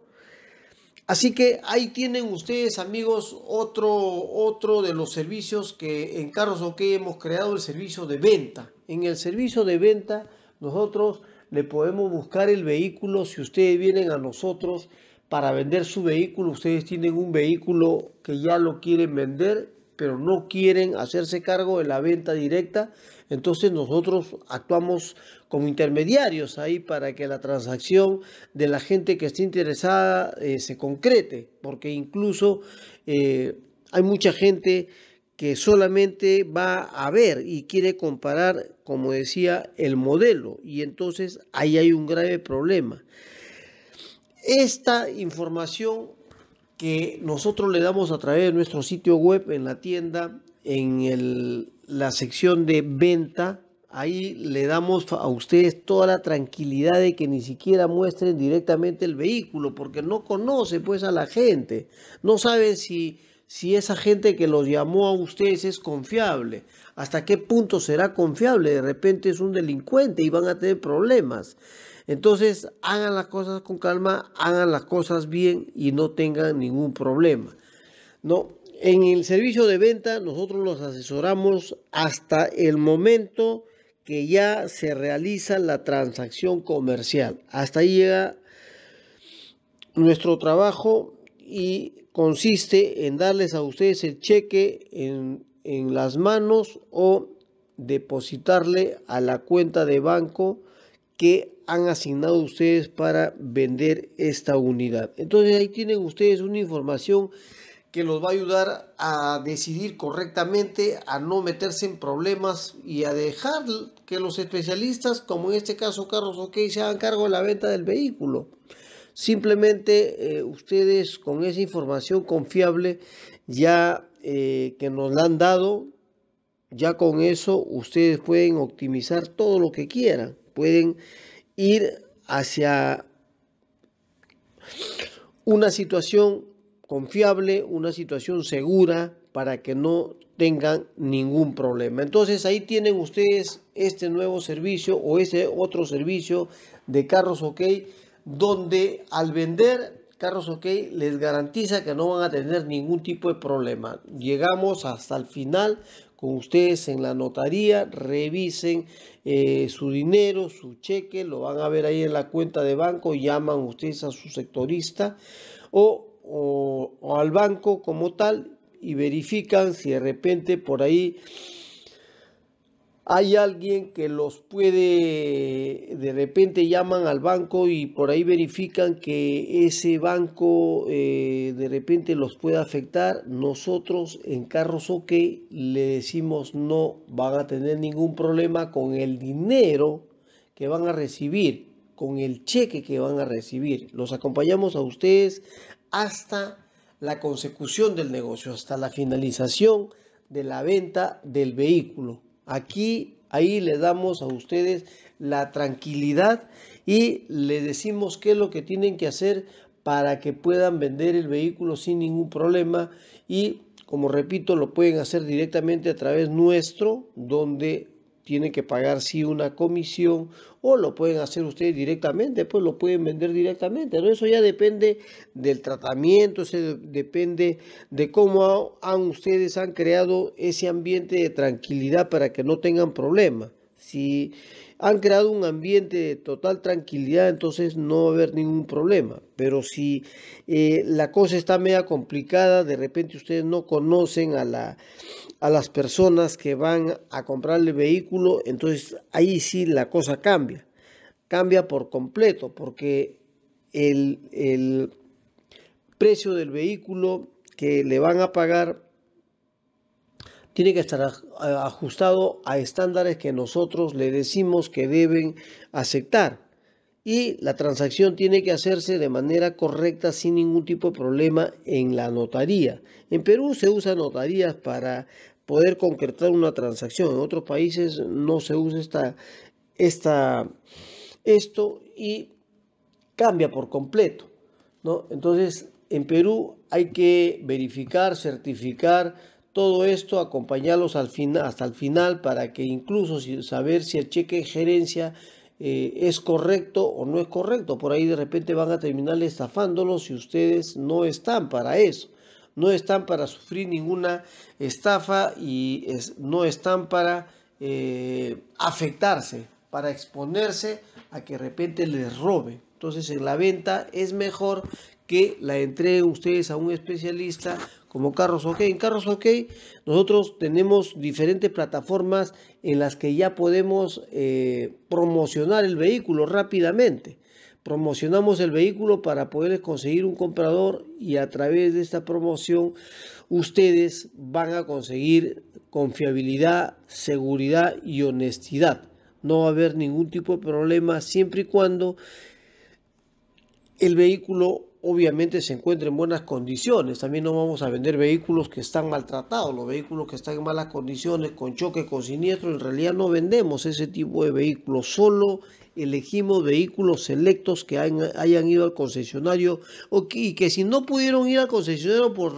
Así que ahí tienen ustedes, amigos, otro, otro de los servicios que en Carros OK hemos creado, el servicio de venta. En el servicio de venta, nosotros le podemos buscar el vehículo. Si ustedes vienen a nosotros para vender su vehículo, ustedes tienen un vehículo que ya lo quieren vender, pero no quieren hacerse cargo de la venta directa entonces nosotros actuamos como intermediarios ahí para que la transacción de la gente que esté interesada eh, se concrete, porque incluso eh, hay mucha gente que solamente va a ver y quiere comparar, como decía, el modelo. Y entonces ahí hay un grave problema. Esta información que nosotros le damos a través de nuestro sitio web en la tienda, en el la sección de venta, ahí le damos a ustedes toda la tranquilidad de que ni siquiera muestren directamente el vehículo, porque no conoce pues a la gente, no saben si, si esa gente que los llamó a ustedes es confiable, hasta qué punto será confiable, de repente es un delincuente y van a tener problemas. Entonces, hagan las cosas con calma, hagan las cosas bien y no tengan ningún problema. No, en el servicio de venta nosotros los asesoramos hasta el momento que ya se realiza la transacción comercial. Hasta ahí llega nuestro trabajo y consiste en darles a ustedes el cheque en, las manos o depositarle a la cuenta de banco que han asignado ustedes para vender esta unidad. Entonces ahí tienen ustedes una información que los va a ayudar a decidir correctamente, a no meterse en problemas y a dejar que los especialistas, como en este caso Carlos OK, se hagan cargo de la venta del vehículo. Simplemente eh, ustedes con esa información confiable ya eh, que nos la han dado, ya con eso ustedes pueden optimizar todo lo que quieran. Pueden ir hacia una situación confiable, una situación segura para que no tengan ningún problema. Entonces ahí tienen ustedes este nuevo servicio o ese otro servicio de Carros OK, donde al vender Carros OK les garantiza que no van a tener ningún tipo de problema. Llegamos hasta el final con ustedes en la notaría, revisen eh, su dinero, su cheque, lo van a ver ahí en la cuenta de banco, llaman ustedes a su sectorista o o, al banco como tal y verifican si de repente por ahí hay alguien que los puede, de repente llaman al banco y por ahí verifican que ese banco eh, de repente los puede afectar. Nosotros en Carros OK le decimos no van a tener ningún problema con el dinero que van a recibir, con el cheque que van a recibir. Los acompañamos a ustedes hasta la consecución del negocio, hasta la finalización de la venta del vehículo. Aquí, ahí le damos a ustedes la tranquilidad y le decimos qué es lo que tienen que hacer para que puedan vender el vehículo sin ningún problema y como repito lo pueden hacer directamente a través nuestro donde tiene que pagar sí una comisión o lo pueden hacer ustedes directamente, pues lo pueden vender directamente. ¿no? Eso ya depende del tratamiento, se depende de cómo han, ustedes han creado ese ambiente de tranquilidad para que no tengan problemas. Si han creado un ambiente de total tranquilidad, entonces no va a haber ningún problema. Pero si eh, la cosa está media complicada, de repente ustedes no conocen a, la, a las personas que van a comprarle vehículo, entonces ahí sí la cosa cambia, cambia por completo, porque el, el precio del vehículo que le van a pagar tiene que estar eh, ajustado a estándares que nosotros le decimos que deben aceptar. Y la transacción tiene que hacerse de manera correcta sin ningún tipo de problema en la notaría. En Perú se usan notarías para poder concretar una transacción. En otros países no se usa esta, esto y cambia por completo. ¿no? Entonces, en Perú hay que verificar, certificar todo esto acompañarlos al hasta el final para que incluso saber si el cheque de gerencia eh, es correcto o no es correcto. Por ahí de repente van a terminar estafándolos si ustedes no están para eso. No están para sufrir ninguna estafa y no están para eh, afectarse, para exponerse a que de repente les robe. Entonces en la venta es mejor que la entreguen ustedes a un especialista como Carros OK. En Carros OK nosotros tenemos diferentes plataformas en las que ya podemos eh, promocionar el vehículo rápidamente. Promocionamos el vehículo para poder conseguir un comprador y a través de esta promoción ustedes van a conseguir confiabilidad, seguridad y honestidad. No va a haber ningún tipo de problema siempre y cuando el vehículo obviamente se encuentra en buenas condiciones. También no vamos a vender vehículos que están maltratados, los vehículos que están en malas condiciones, con choque, con siniestro. En realidad no vendemos ese tipo de vehículos, solo elegimos vehículos selectos que hayan, ido al concesionario o que, y que si no pudieron ir al concesionario por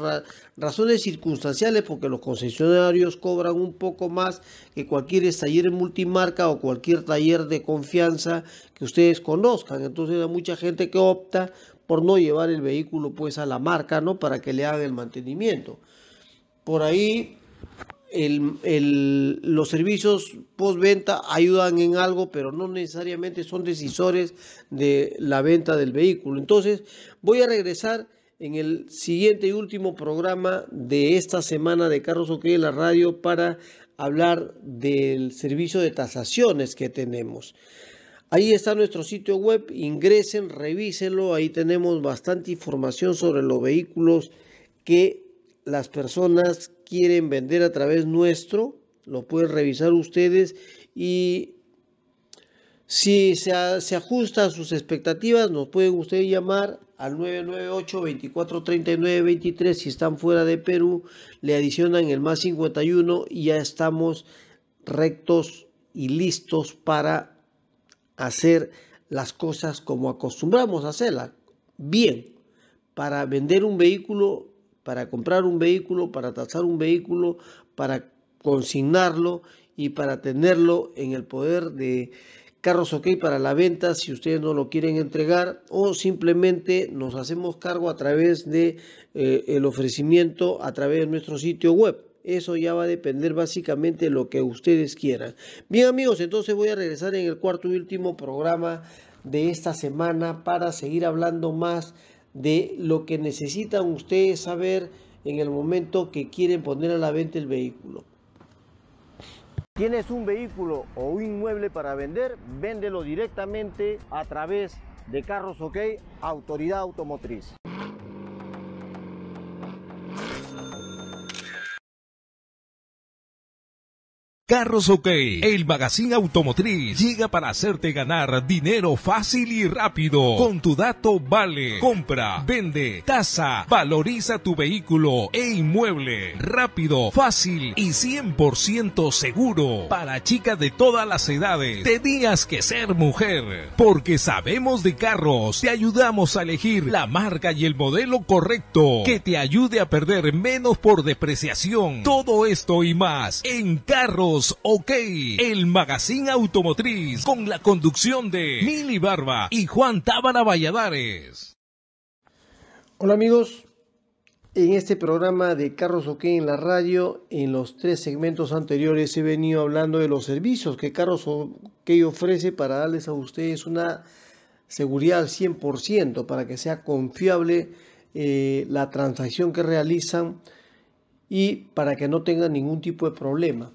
razones circunstanciales, porque los concesionarios cobran un poco más que cualquier taller multimarca o cualquier taller de confianza que ustedes conozcan. Entonces hay mucha gente que opta por no llevar el vehículo pues a la marca, ¿no? Para que le haga el mantenimiento. Por ahí el, los servicios postventa ayudan en algo, pero no necesariamente son decisores de la venta del vehículo. Entonces, voy a regresar en el siguiente y último programa de esta semana de Carros OK de la radio para hablar del servicio de tasaciones que tenemos. Ahí está nuestro sitio web, ingresen, revísenlo, ahí tenemos bastante información sobre los vehículos que las personas quieren vender a través nuestro, lo pueden revisar ustedes y si se, ajusta a sus expectativas, nos pueden ustedes llamar al 998-2439-23 si están fuera de Perú, le adicionan el más 51 y ya estamos rectos y listos para hacer las cosas como acostumbramos a hacerlas, bien, para vender un vehículo, para comprar un vehículo, para tasar un vehículo, para consignarlo y para tenerlo en el poder de Carros OK para la venta si ustedes no lo quieren entregar o simplemente nos hacemos cargo a través de eh, el ofrecimiento a través de nuestro sitio web. Eso ya va a depender básicamente de lo que ustedes quieran. Bien amigos, entonces voy a regresar en el cuarto y último programa de esta semana para seguir hablando más de lo que necesitan ustedes saber en el momento que quieren poner a la venta el vehículo. ¿Tienes un vehículo o un inmueble para vender? Véndelo directamente a través de Carros OK, Autoridad Automotriz. Carros OK, el magazine automotriz, llega para hacerte ganar dinero fácil y rápido. Con tu dato vale, compra, vende, tasa, valoriza tu vehículo e inmueble. Rápido, fácil y 100% seguro. Para chicas de todas las edades, tenías que ser mujer. Porque sabemos de carros, te ayudamos a elegir la marca y el modelo correcto que te ayude a perder menos por depreciación. Todo esto y más en Carros OK, el magazine automotriz con la conducción de Mili Barba y Juan Tábara Valladares. Hola amigos, en este programa de Carros OK en la radio, en los tres segmentos anteriores he venido hablando de los servicios que Carros OK ofrece para darles a ustedes una seguridad al 100% para que sea confiable eh, la transacción que realizan y para que no tengan ningún tipo de problema.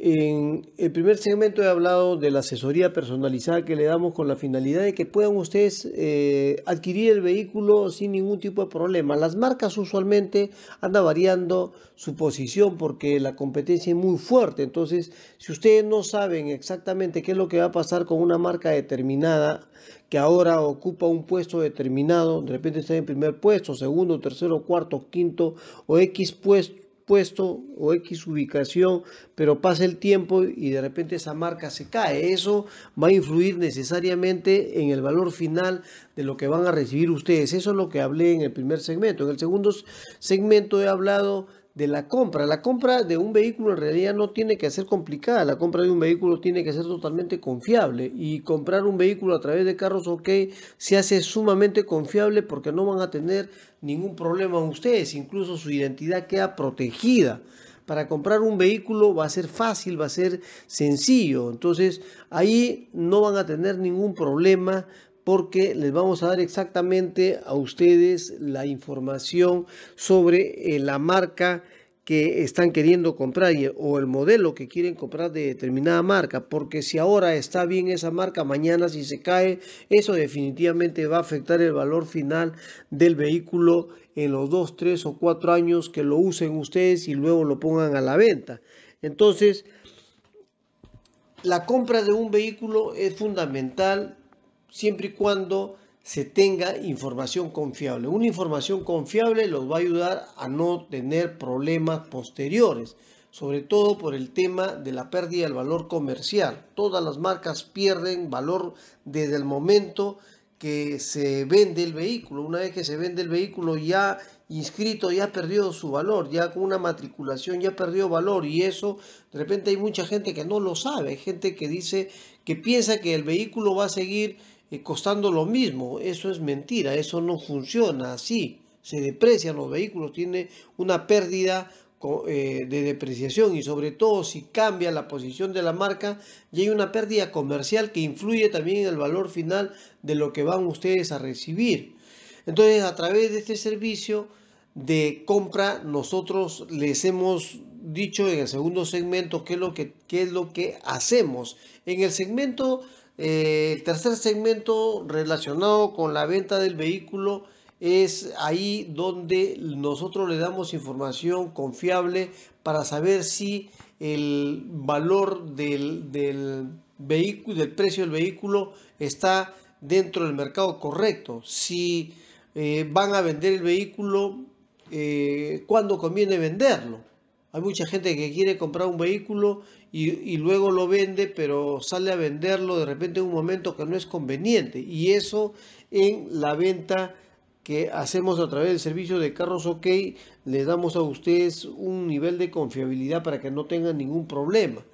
En el primer segmento he hablado de la asesoría personalizada que le damos con la finalidad de que puedan ustedes eh, adquirir el vehículo sin ningún tipo de problema. Las marcas usualmente andan variando su posición porque la competencia es muy fuerte. Entonces, si ustedes no saben exactamente qué es lo que va a pasar con una marca determinada que ahora ocupa un puesto determinado, de repente está en primer puesto, segundo, tercero, cuarto, quinto o X puesto puesto o X ubicación, pero pasa el tiempo y de repente esa marca se cae. Eso va a influir necesariamente en el valor final de lo que van a recibir ustedes. Eso es lo que hablé en el primer segmento. En el segundo segmento he hablado de la compra. La compra de un vehículo en realidad no tiene que ser complicada, la compra de un vehículo tiene que ser totalmente confiable y comprar un vehículo a través de carros OK se hace sumamente confiable porque no van a tener ningún problema ustedes, incluso su identidad queda protegida. Para comprar un vehículo va a ser fácil, va a ser sencillo, entonces ahí no van a tener ningún problema porque les vamos a dar exactamente a ustedes la información sobre eh, la marca que están queriendo comprar o el modelo que quieren comprar de determinada marca, porque si ahora está bien esa marca, mañana si se cae, eso definitivamente va a afectar el valor final del vehículo en los 2, 3 o 4 años que lo usen ustedes y luego lo pongan a la venta. Entonces, la compra de un vehículo es fundamental siempre y cuando se tenga información confiable. Una información confiable los va a ayudar a no tener problemas posteriores, sobre todo por el tema de la pérdida del valor comercial. Todas las marcas pierden valor desde el momento que se vende el vehículo. Una vez que se vende el vehículo ya inscrito, ya perdió su valor, ya con una matriculación ya perdió valor y eso de repente hay mucha gente que no lo sabe, hay gente que dice que piensa que el vehículo va a seguir costando lo mismo. Eso es mentira, eso no funciona así. Se deprecian los vehículos, tiene una pérdida eh, de depreciación y sobre todo si cambia la posición de la marca y hay una pérdida comercial que influye también en el valor final de lo que van ustedes a recibir. Entonces a través de este servicio de compra nosotros les hemos dicho en el segundo segmento es lo que, qué es lo que hacemos. En el segmento eh, el tercer segmento relacionado con la venta del vehículo es ahí donde nosotros le damos información confiable para saber si el valor del, vehículo, del precio del vehículo está dentro del mercado correcto. Si eh, van a vender el vehículo, eh, cuándo conviene venderlo. Hay mucha gente que quiere comprar un vehículo y, luego lo vende, pero sale a venderlo de repente en un momento que no es conveniente. Y eso en la venta que hacemos a través del servicio de Carros OK, les damos a ustedes un nivel de confiabilidad para que no tengan ningún problema.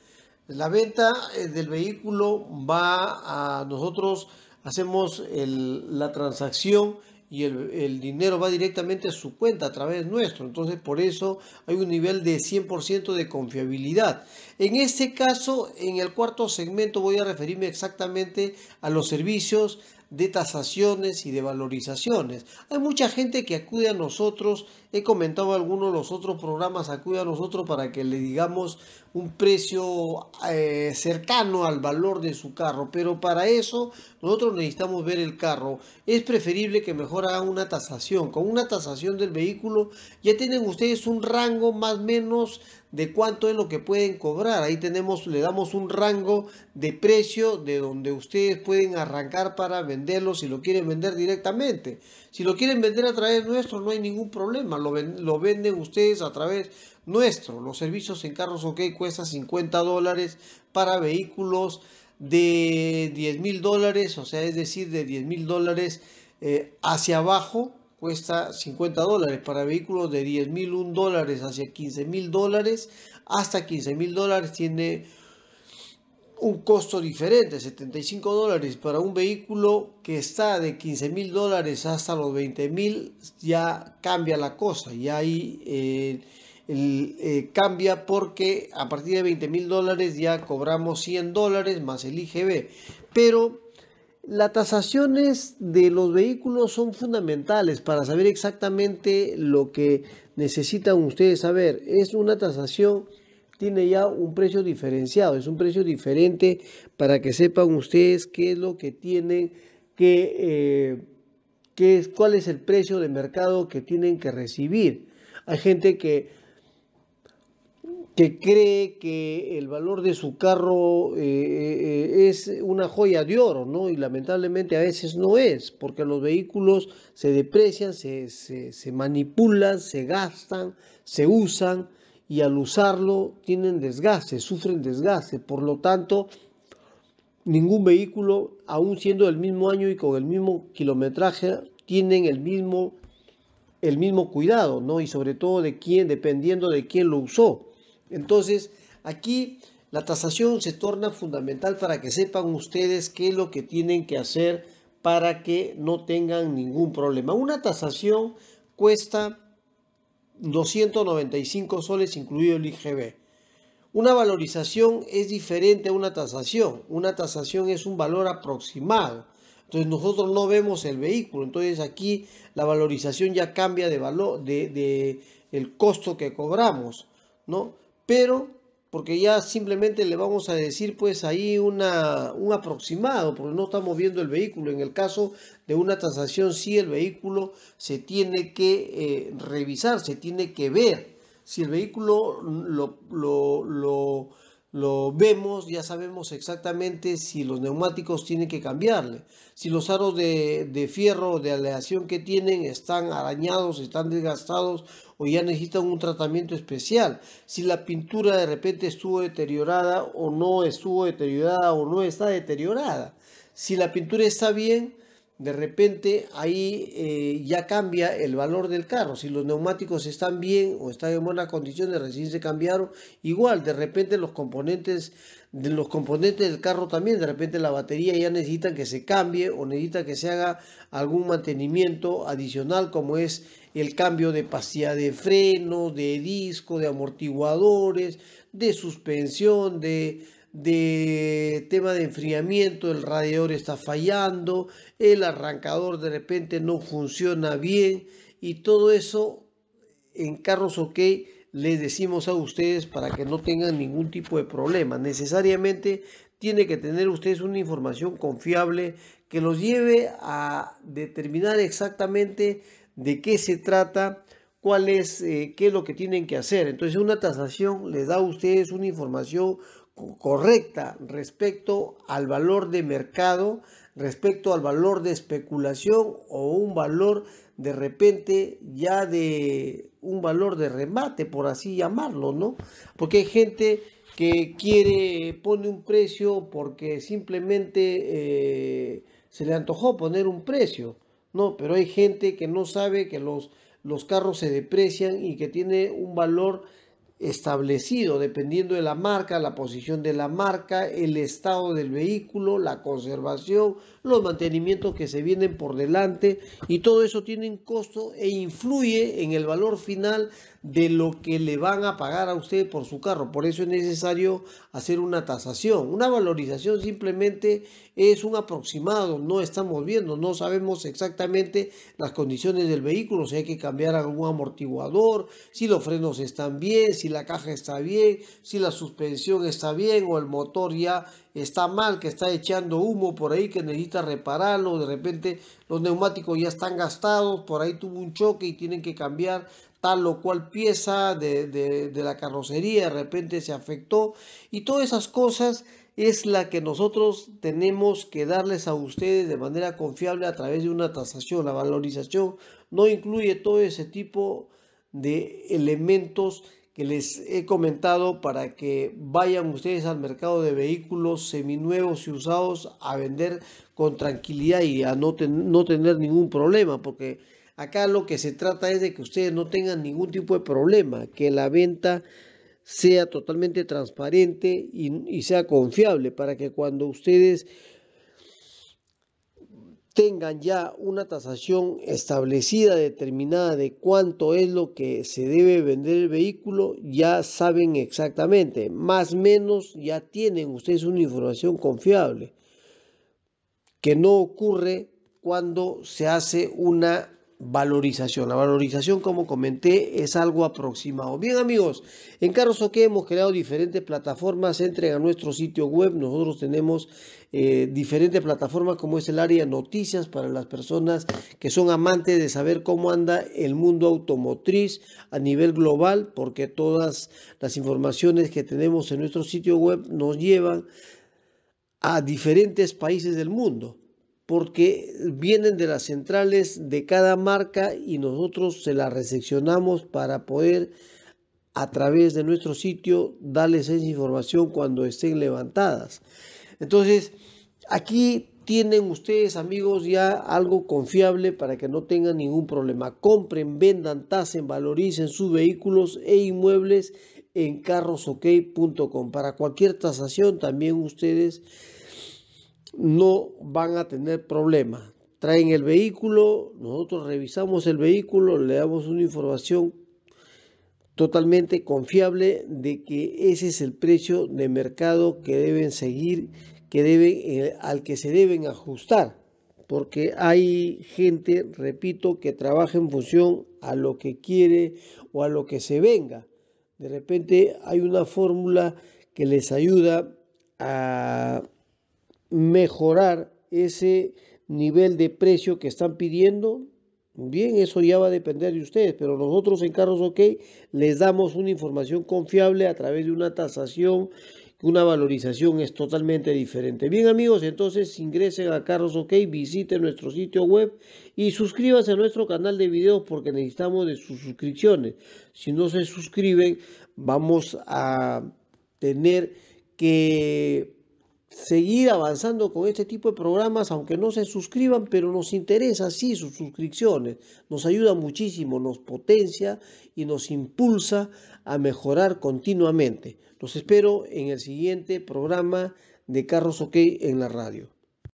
La venta eh, del vehículo va a nosotros, hacemos la transacción y el, dinero va directamente a su cuenta a través nuestro. Entonces, por eso hay un nivel de 100% de confiabilidad. En este caso, en el cuarto segmento voy a referirme exactamente a los servicios, de tasaciones y de valorizaciones. Hay mucha gente que acude a nosotros, he comentado algunos de los otros programas, acude a nosotros para que le digamos un precio eh, cercano al valor de su carro, pero para eso nosotros necesitamos ver el carro. Es preferible que mejor hagan una tasación. Con una tasación del vehículo ya tienen ustedes un rango más o menos de cuánto es lo que pueden cobrar. Ahí tenemos, le damos un rango de precio de donde ustedes pueden arrancar para venderlo si lo quieren vender directamente. Si lo quieren vender a través nuestro no hay ningún problema, lo, venden ustedes a través nuestro. Los servicios en carros OK cuesta 50 dólares para vehículos de 10 mil dólares, o sea, es decir, de 10 mil dólares eh, hacia abajo cuesta 50 dólares, para vehículos de 10 mil dólares hacia 15 mil dólares, hasta 15 mil dólares tiene un costo diferente, 75 dólares para un vehículo que está de 15 mil dólares hasta los 20 mil, ya cambia la cosa, y ahí eh, eh, cambia porque a partir de 20 mil dólares ya cobramos 100 dólares más el IGB, pero las tasaciones de los vehículos son fundamentales para saber exactamente lo que necesitan ustedes saber. Es una tasación, tiene ya un precio diferenciado, es un precio diferente para que sepan ustedes qué es lo que tienen eh, qué es, cuál es el precio de mercado que tienen que recibir. Hay gente que que cree que el valor de su carro eh, eh, eh, es una joya de oro, ¿no? Y lamentablemente a veces no es, porque los vehículos se deprecian, se, manipulan, se gastan, se usan y al usarlo tienen desgaste, sufren desgaste. Por lo tanto, ningún vehículo, aún siendo del mismo año y con el mismo kilometraje, tienen el mismo, el mismo cuidado, ¿no? Y sobre todo de quién, dependiendo de quién lo usó. Entonces, aquí la tasación se torna fundamental para que sepan ustedes qué es lo que tienen que hacer para que no tengan ningún problema. Una tasación cuesta 295 soles incluido el IGB. Una valorización es diferente a una tasación. Una tasación es un valor aproximado. Entonces nosotros no vemos el vehículo. Entonces aquí la valorización ya cambia de valor, de, el costo que cobramos, ¿no? pero porque ya simplemente le vamos a decir pues ahí una, un aproximado, porque no estamos viendo el vehículo. En el caso de una transacción sí el vehículo se tiene que eh, revisar, se tiene que ver. Si el vehículo lo, lo lo vemos, ya sabemos exactamente si los neumáticos tienen que cambiarle, si los aros de, de fierro de aleación que tienen están arañados, están desgastados o ya necesitan un tratamiento especial, si la pintura de repente estuvo deteriorada o no estuvo deteriorada o no está deteriorada, si la pintura está bien de repente ahí eh, ya cambia el valor del carro. Si los neumáticos están bien o están en buenas condiciones, recién se cambiaron. Igual, de repente los componentes, de los componentes del carro también, de repente la batería ya necesita que se cambie o necesita que se haga algún mantenimiento adicional como es el cambio de pastilla de freno, de disco, de amortiguadores, de suspensión, de de tema de enfriamiento, el radiador está fallando, el arrancador de repente no funciona bien y todo eso en Carros OK les decimos a ustedes para que no tengan ningún tipo de problema. Necesariamente tiene que tener ustedes una información confiable que los lleve a determinar exactamente de qué se trata, cuál es, eh, qué es lo que tienen que hacer. Entonces una tasación les da a ustedes una información correcta respecto al valor de mercado, respecto al valor de especulación o un valor de repente ya de un valor de remate, por así llamarlo, ¿no? Porque hay gente que quiere, pone un precio porque simplemente eh, se le antojó poner un precio, ¿no? Pero hay gente que no sabe que los, los carros se deprecian y que tiene un valor establecido dependiendo de la marca, la posición de la marca, el estado del vehículo, la conservación, los mantenimientos que se vienen por delante y todo eso tiene un costo e influye en el valor final de lo que le van a pagar a usted por su carro. Por eso es necesario hacer una tasación. Una valorización simplemente es un aproximado, no estamos viendo, no sabemos exactamente las condiciones del vehículo, si hay que cambiar algún amortiguador, si los frenos están bien, si la caja está bien, si la suspensión está bien o el motor ya está mal, que está echando humo por ahí, que necesita repararlo, de repente los neumáticos ya están gastados, por ahí tuvo un choque y tienen que cambiar tal o cual pieza de, la carrocería de repente se afectó y todas esas cosas es la que nosotros tenemos que darles a ustedes de manera confiable a través de una tasación. La valorización no incluye todo ese tipo de elementos que les he comentado para que vayan ustedes al mercado de vehículos seminuevos y usados a vender con tranquilidad y a no tener ningún problema porque Acá lo que se trata es de que ustedes no tengan ningún tipo de problema, que la venta sea totalmente transparente y, sea confiable para que cuando ustedes tengan ya una tasación establecida, determinada de cuánto es lo que se debe vender el vehículo, ya saben exactamente, más o menos ya tienen ustedes una información confiable, que no ocurre cuando se hace una valorización. La valorización, como comenté, es algo aproximado. Bien, amigos, en Carlos que hemos creado diferentes plataformas. entre a nuestro sitio web. Nosotros tenemos eh, diferentes plataformas, como es el área noticias para las personas que son amantes de saber cómo anda el mundo automotriz a nivel global, porque todas las informaciones que tenemos en nuestro sitio web nos llevan a diferentes países del mundo porque vienen de las centrales de cada marca y nosotros se las recepcionamos para poder a través de nuestro sitio darles esa información cuando estén levantadas. Entonces, aquí tienen ustedes amigos ya algo confiable para que no tengan ningún problema. Compren, vendan, tasen, valoricen sus vehículos e inmuebles en carrosok.com. Para cualquier tasación también ustedes no van a tener problemas. Traen el vehículo, nosotros revisamos el vehículo, le damos una información totalmente confiable de que ese es el precio de mercado que deben seguir, que deben, eh, al que se deben ajustar, porque hay gente, repito, que trabaja en función a lo que quiere o a lo que se venga. De repente hay una fórmula que les ayuda a mejorar ese nivel de precio que están pidiendo, bien, eso ya va a depender de ustedes, pero nosotros en Carros OK les damos una información confiable a través de una tasación, una valorización es totalmente diferente. Bien amigos, entonces ingresen a Carros OK, visiten nuestro sitio web y suscríbanse a nuestro canal de videos porque necesitamos de sus suscripciones. Si no se suscriben, vamos a tener que seguir avanzando con este tipo de programas, aunque no se suscriban, pero nos interesa sí sus suscripciones. Nos ayuda muchísimo, nos potencia y nos impulsa a mejorar continuamente. Los espero en el siguiente programa de Carros OK en la radio.